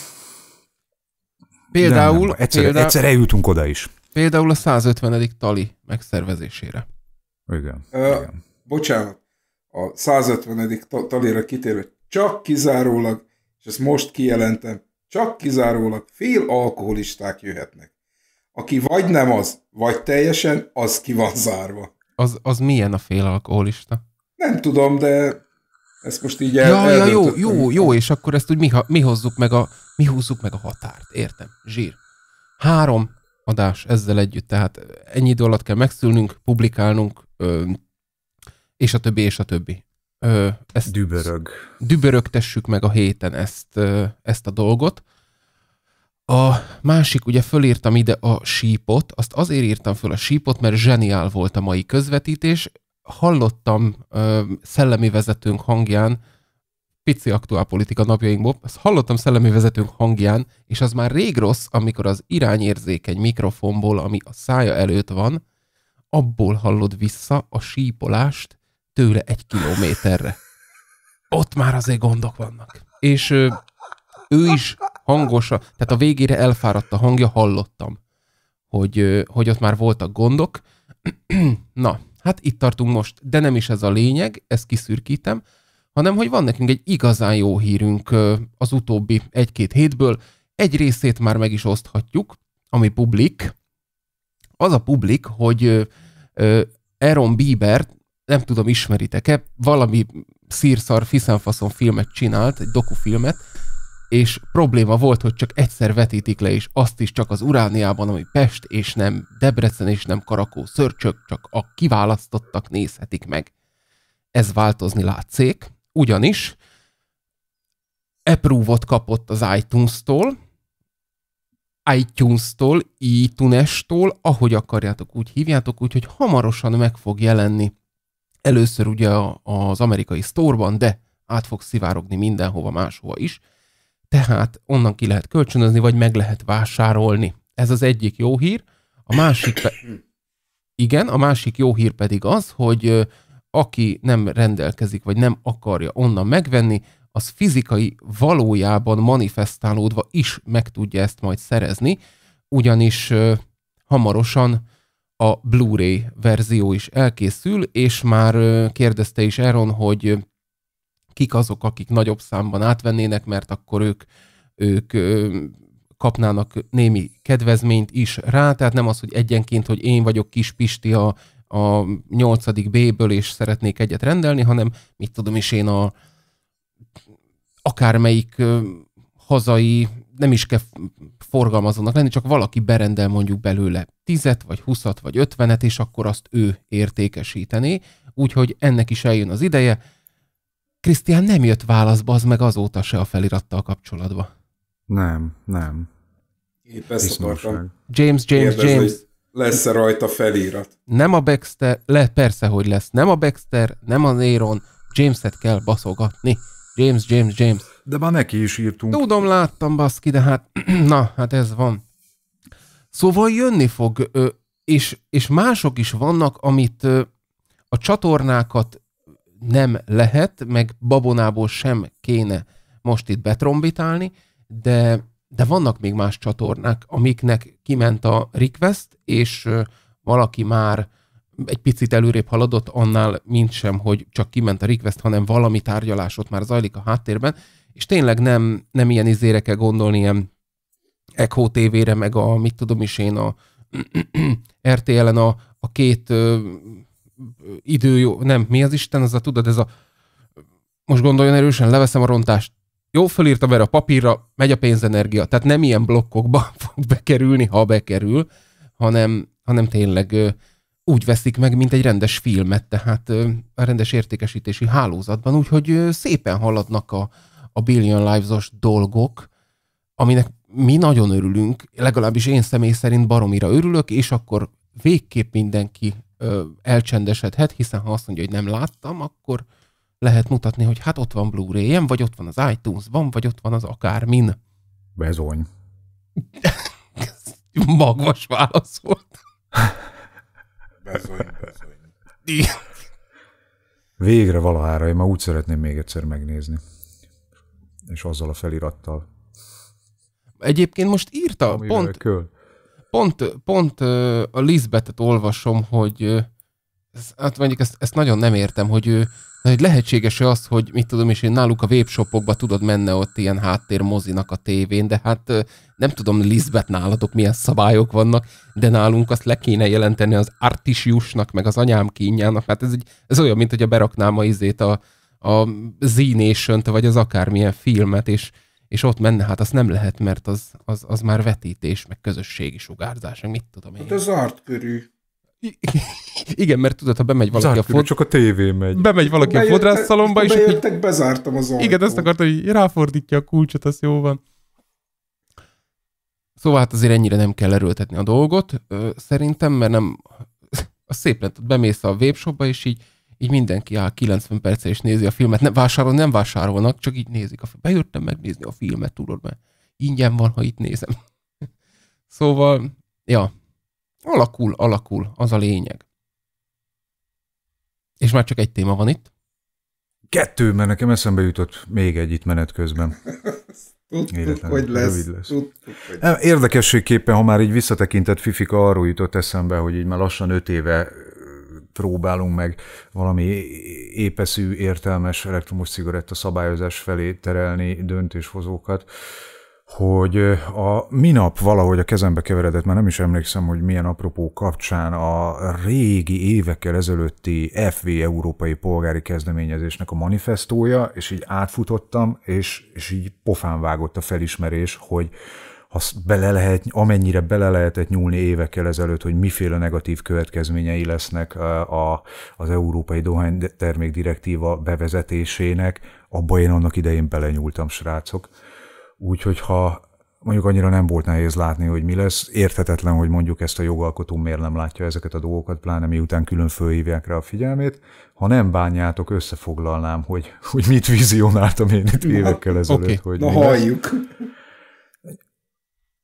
Például, nem, nem. Egyszer, például, egyszer eljutunk oda is. Például a 150. tali megszervezésére. Igen. Uh, igen. Bocsánat, a 150. talira kitérve csak kizárólag, és ezt most kijelentem, csak kizárólag fél alkoholisták jöhetnek. Aki vagy nem az, vagy teljesen, az ki van zárva az, az milyen a félalkoholista? Nem tudom, de ezt most így el, ja, ja, jó, jó, jó, és akkor ezt úgy mi, mi hozzuk meg a, mi húzzuk meg a határt, értem, zsír. Három adás ezzel együtt, tehát ennyi idő alatt kell megszülnünk, publikálnunk, ö, és a többi, és a többi. Ö, ezt, Dübörög. Dübörögtessük meg a héten ezt, ö, ezt a dolgot, a másik, ugye fölírtam ide a sípot, azt azért írtam föl a sípot, mert zseniál volt a mai közvetítés. Hallottam ö, szellemi vezetőnk hangján, pici aktuálpolitika napjainkból, azt hallottam szellemi vezetőnk hangján, és az már rég rossz, amikor az irányérzékeny mikrofonból, ami a szája előtt van, abból hallod vissza a sípolást tőle egy kilométerre. Ott már azért gondok vannak. És ö, ő is hangos, tehát a végére elfáradt a hangja, hallottam, hogy, hogy ott már voltak gondok. Na, hát itt tartunk most, de nem is ez a lényeg, ezt kiszürkítem, hanem hogy van nekünk egy igazán jó hírünk az utóbbi egy-két hétből, egy részét már meg is oszthatjuk, ami publik. Az a publik, hogy Aaron Bieber, nem tudom, ismeritek-e, valami szírszar, fiszenfaszon filmet csinált, egy dokufilmet, és probléma volt, hogy csak egyszer vetítik le, és azt is csak az Urániában, ami Pest, és nem Debrecen, és nem Karakó szörcsök, csak a kiválasztottak nézhetik meg. Ez változni látszik, ugyanis approve kapott az iTunes-tól, iTunes-tól, iTunes-tól, ahogy akarjátok, úgy hívjátok, úgyhogy hamarosan meg fog jelenni. Először ugye az amerikai sztorban, de át fog szivárogni mindenhova máshova is – tehát onnan ki lehet kölcsönözni, vagy meg lehet vásárolni. Ez az egyik jó hír. A másik, pe- igen, a másik jó hír pedig az, hogy aki nem rendelkezik, vagy nem akarja onnan megvenni, az fizikai valójában manifestálódva is meg tudja ezt majd szerezni, ugyanis hamarosan a Blu-ray verzió is elkészül, és már kérdezte is Aaron, hogy kik azok, akik nagyobb számban átvennének, mert akkor ők, ők kapnának némi kedvezményt is rá, tehát nem az, hogy egyenként, hogy én vagyok kis Pisti a, a 8. B-ből, és szeretnék egyet rendelni, hanem mit tudom is én a akármelyik hazai, nem is kell forgalmazónak lenni, csak valaki berendel mondjuk belőle tizet, vagy huszat vagy ötvenet és akkor azt ő értékesítené, úgyhogy ennek is eljön az ideje, Krisztián nem jött válaszba az meg azóta se a felirattal kapcsolatba. Nem, nem. Épp ezt akartam. James, James, Érdez, James. Lesz-e rajta felirat? Nem a Baxter, le, persze, hogy lesz. Nem a Baxter, nem a Néron. Jameset kell baszogatni. James, James, James. De már neki is írtunk. Tudom, láttam, baszki, de hát, na, hát ez van. Szóval jönni fog, és, és mások is vannak, amit a csatornákat nem lehet, meg babonából sem kéne most itt betrombitálni, de, de vannak még más csatornák, amiknek kiment a request, és valaki már egy picit előrébb haladott annál, mint sem, hogy csak kiment a request, hanem valami tárgyalás ott már zajlik a háttérben, és tényleg nem, nem ilyen izére kell gondolni, ilyen Echo TV-re, meg a mit tudom is én, a RTL-en a, a két idő jó, nem, mi az Isten, az a tudod, ez a most gondoljon erősen, leveszem a rontást, jó, fölírta erre a papírra, megy a pénzenergia. Tehát nem ilyen blokkokba fog bekerülni, ha bekerül, hanem, hanem tényleg úgy veszik meg, mint egy rendes filmet, tehát a rendes értékesítési hálózatban, úgyhogy szépen haladnak a, a Billion Lives-os dolgok, aminek mi nagyon örülünk, legalábbis én személy szerint baromira örülök, és akkor végképp mindenki ö, elcsendesedhet, hiszen ha azt mondja, hogy nem láttam, akkor lehet mutatni, hogy hát ott van Blu-ray-en, vagy ott van az iTunes-ban, vagy ott van az akármin. Bezony. Magvas válasz volt. Bezony, bezony. Végre valahára, én már úgy szeretném még egyszer megnézni. És azzal a felirattal. Egyébként most írta, Amivel pont, pont, pont a Lisbetet olvasom, hogy hát mondjuk ezt, ezt nagyon nem értem, hogy ő, hogy lehetséges-e az, hogy mit tudom is, én náluk a webshopokba tudod menne ott ilyen háttér mozinak a tévén, de hát nem tudom, Lisbeth nálatok milyen szabályok vannak, de nálunk azt le kéne jelenteni az artisiusnak, meg az anyám kínjának, hát ez, egy, ez olyan, mint hogy a beraknám a izét a, a Z nation vagy az akármilyen filmet, és és ott menne, hát az nem lehet, mert az, az, az már vetítés, meg közösségi sugárzás, meg mit tudom én. Hát az art körű. Igen, mert tudod, ha bemegy valaki Zárt a fodrász... csak a tévé megy. Bemegy valaki bejöttek, a szalomba, és... Bejöttek, így... bezártam az ajtót. Igen, ezt akartam, hogy ráfordítja a kulcsot, az jó van. Szóval hát azért ennyire nem kell erőltetni a dolgot, szerintem, mert nem... a szép lett, bemész a webshopba, és így így mindenki áll 90 percre és nézi a filmet, nem vásárol, nem vásárolnak, csak így nézik. A filmet. Bejöttem megnézni a filmet, tudod, mert ingyen van, ha itt nézem. szóval, ja, alakul, alakul, az a lényeg. És már csak egy téma van itt. Kettő, mert nekem eszembe jutott még egy itt menet közben. Tudtuk, hogy lesz. lesz. Tudtuk, hogy... Érdekességképpen, ha már így visszatekintett Fifika, arról jutott eszembe, hogy így már lassan öt éve próbálunk meg valami épeszű, értelmes elektromos cigaretta szabályozás felé terelni döntéshozókat, hogy eh, a minap valahogy a kezembe keveredett, már nem is emlékszem, hogy milyen apropó kapcsán a régi évekkel ezelőtti FV Európai Polgári Kezdeményezésnek a manifestója, és így átfutottam, és, és így pofán vágott a felismerés, hogy ha bele lehet, amennyire bele lehetett nyúlni évekkel ezelőtt, hogy miféle negatív következményei lesznek a, az Európai Dohánytermék Direktíva bevezetésének, abba én annak idején belenyúltam, srácok. Úgyhogy ha mondjuk annyira nem volt nehéz látni, hogy mi lesz. Érthetetlen, hogy mondjuk ezt a jogalkotó miért nem látja ezeket a dolgokat, pláne miután külön fölhívják rá a figyelmét. Ha nem bánjátok, összefoglalnám, hogy, hogy mit vizionáltam én itt évekkel ezelőtt. Okay. Hogy Na halljuk! Lesz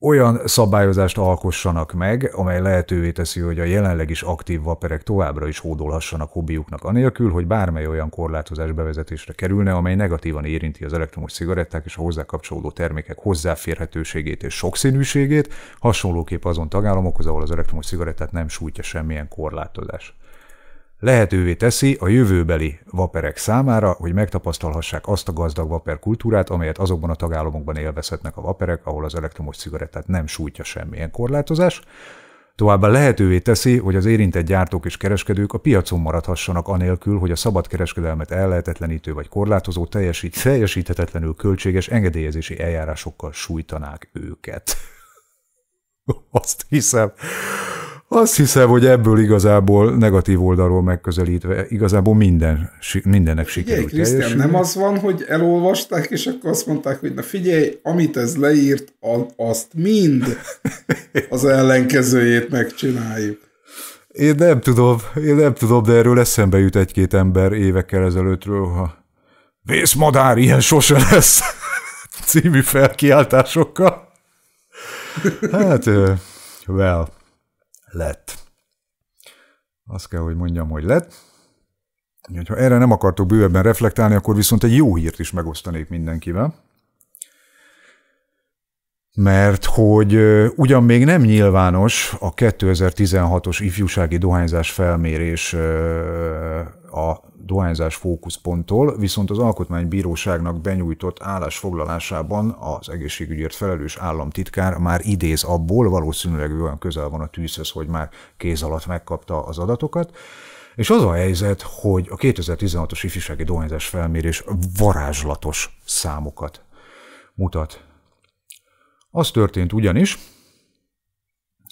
olyan szabályozást alkossanak meg, amely lehetővé teszi, hogy a jelenleg is aktív vaperek továbbra is hódolhassanak hobbiuknak, anélkül, hogy bármely olyan korlátozás bevezetésre kerülne, amely negatívan érinti az elektromos cigaretták és a hozzá kapcsolódó termékek hozzáférhetőségét és sokszínűségét, hasonlóképp azon tagállamokhoz, ahol az elektromos cigarettát nem sújtja semmilyen korlátozás lehetővé teszi a jövőbeli vaperek számára, hogy megtapasztalhassák azt a gazdag vaper kultúrát, amelyet azokban a tagállamokban élvezhetnek a vaperek, ahol az elektromos cigarettát nem sújtja semmilyen korlátozás. Továbbá lehetővé teszi, hogy az érintett gyártók és kereskedők a piacon maradhassanak anélkül, hogy a szabad kereskedelmet ellehetetlenítő vagy korlátozó teljesít, teljesíthetetlenül költséges engedélyezési eljárásokkal sújtanák őket. Azt hiszem, azt hiszem, hogy ebből igazából negatív oldalról megközelítve igazából minden, mindennek sikerült. Igen, Krisztián, nem az van, hogy elolvasták, és akkor azt mondták, hogy na figyelj, amit ez leírt, azt mind az ellenkezőjét megcsináljuk. Én nem tudom, én nem tudom, de erről eszembe jut egy-két ember évekkel ezelőttről, ha vészmadár, ilyen sose lesz című felkiáltásokkal. Hát, well lett. Azt kell, hogy mondjam, hogy lett. Ha erre nem akartok bővebben reflektálni, akkor viszont egy jó hírt is megosztanék mindenkivel. Mert hogy ugyan még nem nyilvános a 2016-os ifjúsági dohányzás felmérés a dohányzás fókuszponttól, viszont az Alkotmánybíróságnak benyújtott állásfoglalásában az egészségügyért felelős államtitkár már idéz abból, valószínűleg ő olyan közel van a tűzhöz, hogy már kéz alatt megkapta az adatokat, és az a helyzet, hogy a 2016-os ifjúsági dohányzás felmérés varázslatos számokat mutat. Az történt ugyanis,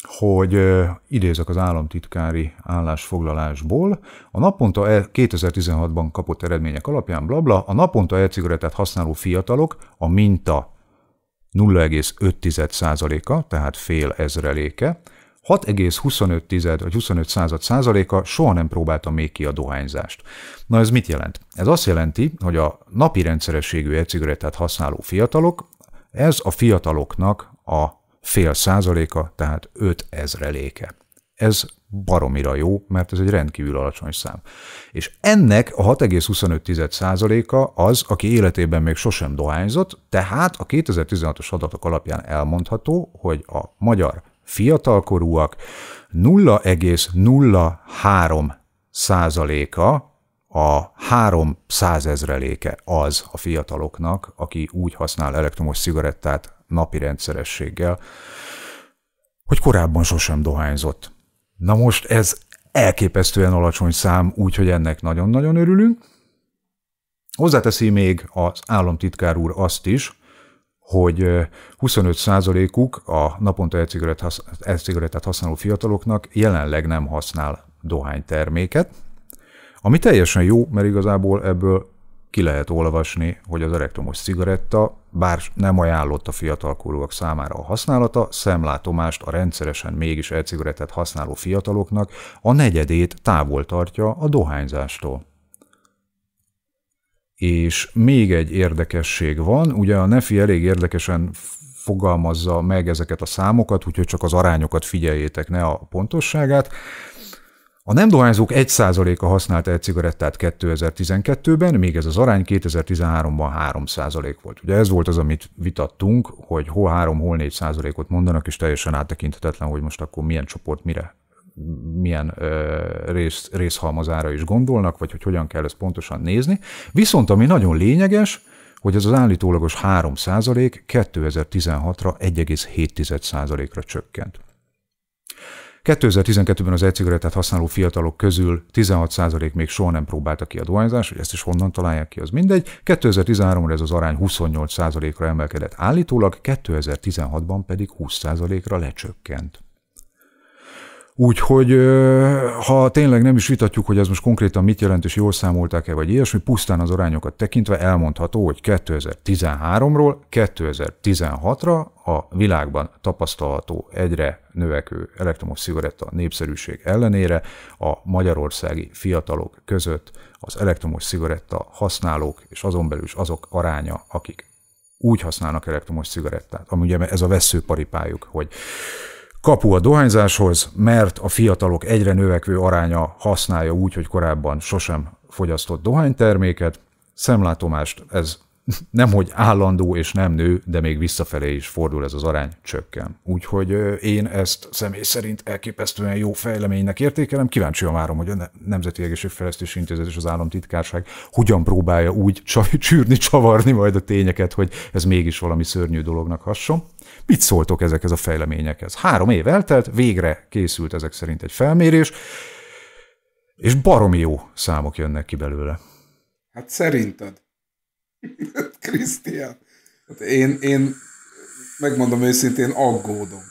hogy idézek az államtitkári állásfoglalásból, a naponta 2016-ban e-, kapott eredmények alapján blabla, a naponta e-cigarettát használó fiatalok a minta 0,5%-a, tehát fél ezreléke, 6,25 vagy 25 század százaléka soha nem próbálta még ki a dohányzást. Na ez mit jelent? Ez azt jelenti, hogy a napi rendszerességű e-cigarettát használó fiatalok, ez a fiataloknak a fél százaléka, tehát 5 ezreléke. Ez baromira jó, mert ez egy rendkívül alacsony szám. És ennek a 625 százaléka az, aki életében még sosem dohányzott, tehát a 2016-os adatok alapján elmondható, hogy a magyar fiatalkorúak 0,03 százaléka a három ezreléke az a fiataloknak, aki úgy használ elektromos cigarettát napi rendszerességgel, hogy korábban sosem dohányzott. Na most ez elképesztően alacsony szám, úgyhogy ennek nagyon-nagyon örülünk. Hozzáteszi még az államtitkár úr azt is, hogy 25%-uk a naponta elcigarettát használó fiataloknak jelenleg nem használ dohányterméket, ami teljesen jó, mert igazából ebből ki lehet olvasni, hogy az elektromos cigaretta, bár nem ajánlott a fiatalkorúak számára a használata, szemlátomást a rendszeresen mégis e-cigarettát használó fiataloknak a negyedét távol tartja a dohányzástól. És még egy érdekesség van, ugye a Nefi elég érdekesen fogalmazza meg ezeket a számokat, úgyhogy csak az arányokat figyeljétek, ne a pontosságát. A nem dohányzók 1%-a használta egy cigarettát 2012-ben, még ez az arány 2013-ban 3% volt. Ugye ez volt az, amit vitattunk, hogy hol 3, hol 4%-ot mondanak, és teljesen áttekinthetetlen, hogy most akkor milyen csoport mire milyen ö, rész, részhalmazára is gondolnak, vagy hogy hogyan kell ezt pontosan nézni. Viszont ami nagyon lényeges, hogy ez az állítólagos 3 2016-ra 1,7 ra csökkent. 2012-ben az e-cigarettát használó fiatalok közül 16% még soha nem próbálta ki a dohányzás, hogy ezt is honnan találják ki, az mindegy. 2013-ra ez az arány 28%-ra emelkedett állítólag, 2016-ban pedig 20%-ra lecsökkent. Úgyhogy ha tényleg nem is vitatjuk, hogy ez most konkrétan mit jelent, és jól számolták-e, vagy ilyesmi, pusztán az arányokat tekintve elmondható, hogy 2013-ról 2016-ra a világban tapasztalható egyre növekvő elektromos cigaretta népszerűség ellenére a magyarországi fiatalok között az elektromos cigaretta használók és azon belül is azok aránya, akik úgy használnak elektromos szigarettát, ami ugye ez a veszőparipájuk, hogy Kapu a dohányzáshoz, mert a fiatalok egyre növekvő aránya használja úgy, hogy korábban sosem fogyasztott dohányterméket. Szemlátomást ez nem hogy állandó és nem nő, de még visszafelé is fordul ez az arány, csökken. Úgyhogy én ezt személy szerint elképesztően jó fejleménynek értékelem. a várom, hogy a Nemzeti Egészségfejlesztési Intézet és az Államtitkárság hogyan próbálja úgy csavarni, csavarni majd a tényeket, hogy ez mégis valami szörnyű dolognak hasson. Mit szóltok ezekhez a fejleményekhez? Három év eltelt, végre készült ezek szerint egy felmérés, és baromi jó számok jönnek ki belőle. Hát szerinted? Krisztián, hát én, én megmondom őszintén, aggódom.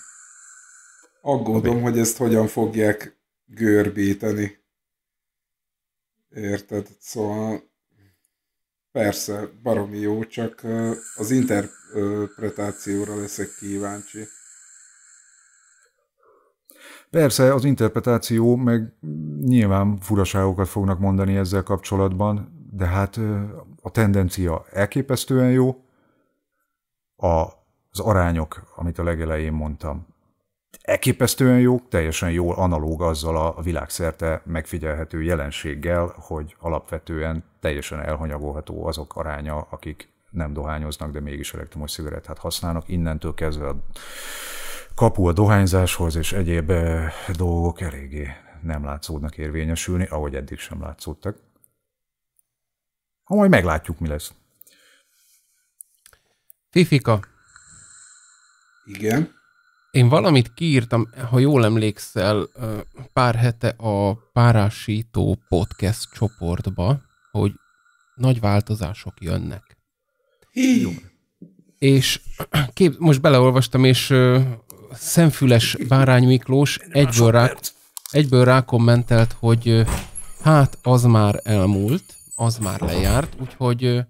Aggódom, Abi. hogy ezt hogyan fogják görbíteni. Érted? Szóval Persze, baromi jó, csak az interpretációra leszek kíváncsi. Persze, az interpretáció, meg nyilván furaságokat fognak mondani ezzel kapcsolatban, de hát a tendencia elképesztően jó, a, az arányok, amit a legelején mondtam, elképesztően jók, teljesen jól analóg azzal a világszerte megfigyelhető jelenséggel, hogy alapvetően teljesen elhanyagolható azok aránya, akik nem dohányoznak, de mégis elektromos cigarettát használnak. Innentől kezdve a kapu a dohányzáshoz és egyéb eh, dolgok eléggé nem látszódnak érvényesülni, ahogy eddig sem látszódtak. Ha majd meglátjuk, mi lesz. Fifika. Igen. Én valamit kiírtam, ha jól emlékszel, pár hete a Párásító podcast csoportba, hogy nagy változások jönnek. Hí. Jó. És kép, most beleolvastam, és uh, szemfüles Bárány Miklós egyből, rá, egyből kommentelt, hogy uh, hát az már elmúlt, az már lejárt, úgyhogy uh,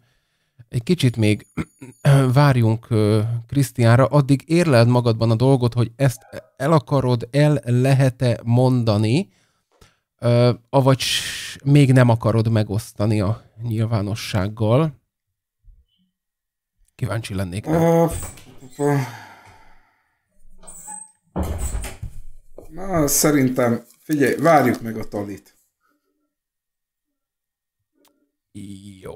egy kicsit még várjunk Krisztiánra, addig érleld magadban a dolgot, hogy ezt el akarod, el lehet-e mondani, avagy még nem akarod megosztani a nyilvánossággal. Kíváncsi lennék. Rá. Na, szerintem, figyelj, várjuk meg a talit. Jó.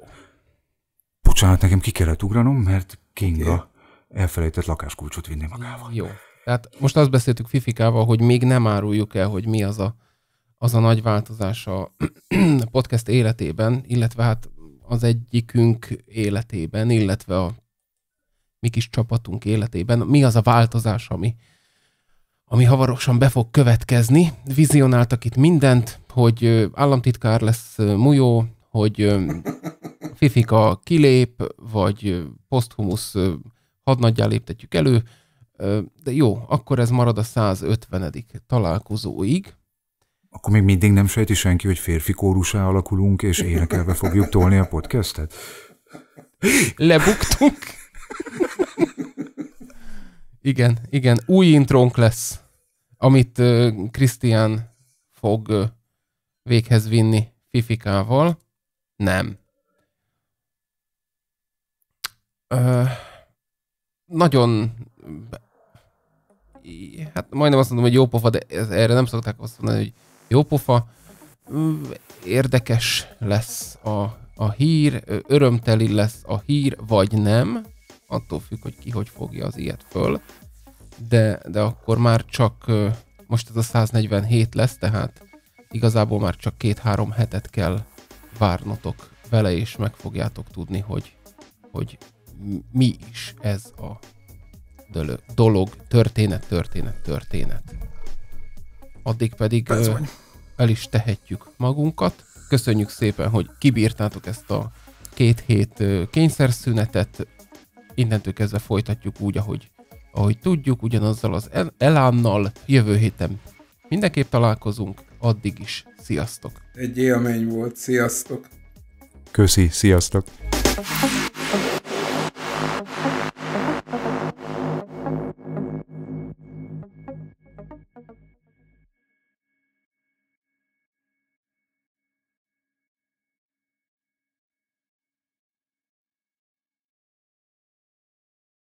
Bocsánat, nekem ki kellett ugranom, mert Kinga elfelejtett lakáskulcsot vinni magával. Jó. Tehát most azt beszéltük Fifikával, hogy még nem áruljuk el, hogy mi az a, az a nagy változás a podcast életében, illetve hát az egyikünk életében, illetve a mi kis csapatunk életében. Mi az a változás, ami, ami hamarosan be fog következni. Vizionáltak itt mindent, hogy államtitkár lesz Mujó, hogy Fifika kilép, vagy posthumusz hadnagyjá léptetjük elő, de jó, akkor ez marad a 150. találkozóig. Akkor még mindig nem sejti senki, hogy férfi kórusá alakulunk, és énekelve fogjuk tolni a podcastet? Lebuktunk. igen, igen, új intrónk lesz, amit Krisztián fog véghez vinni Fifikával. Nem. nagyon hát majdnem azt mondom, hogy jópofa, de erre nem szokták azt mondani, hogy jópofa. Érdekes lesz a, a hír, örömteli lesz a hír, vagy nem. Attól függ, hogy ki hogy fogja az ilyet föl. De, de akkor már csak most ez a 147 lesz, tehát igazából már csak két-három hetet kell várnotok vele, és meg fogjátok tudni, hogy, hogy mi is ez a dolog, történet, történet, történet. Addig pedig ö, el is tehetjük magunkat. Köszönjük szépen, hogy kibírtátok ezt a két hét kényszerszünetet. Innentől kezdve folytatjuk úgy, ahogy, ahogy tudjuk, ugyanazzal az elánnal. Jövő héten mindenképp találkozunk, addig is sziasztok! Egy élmény volt, sziasztok! Köszi, sziasztok!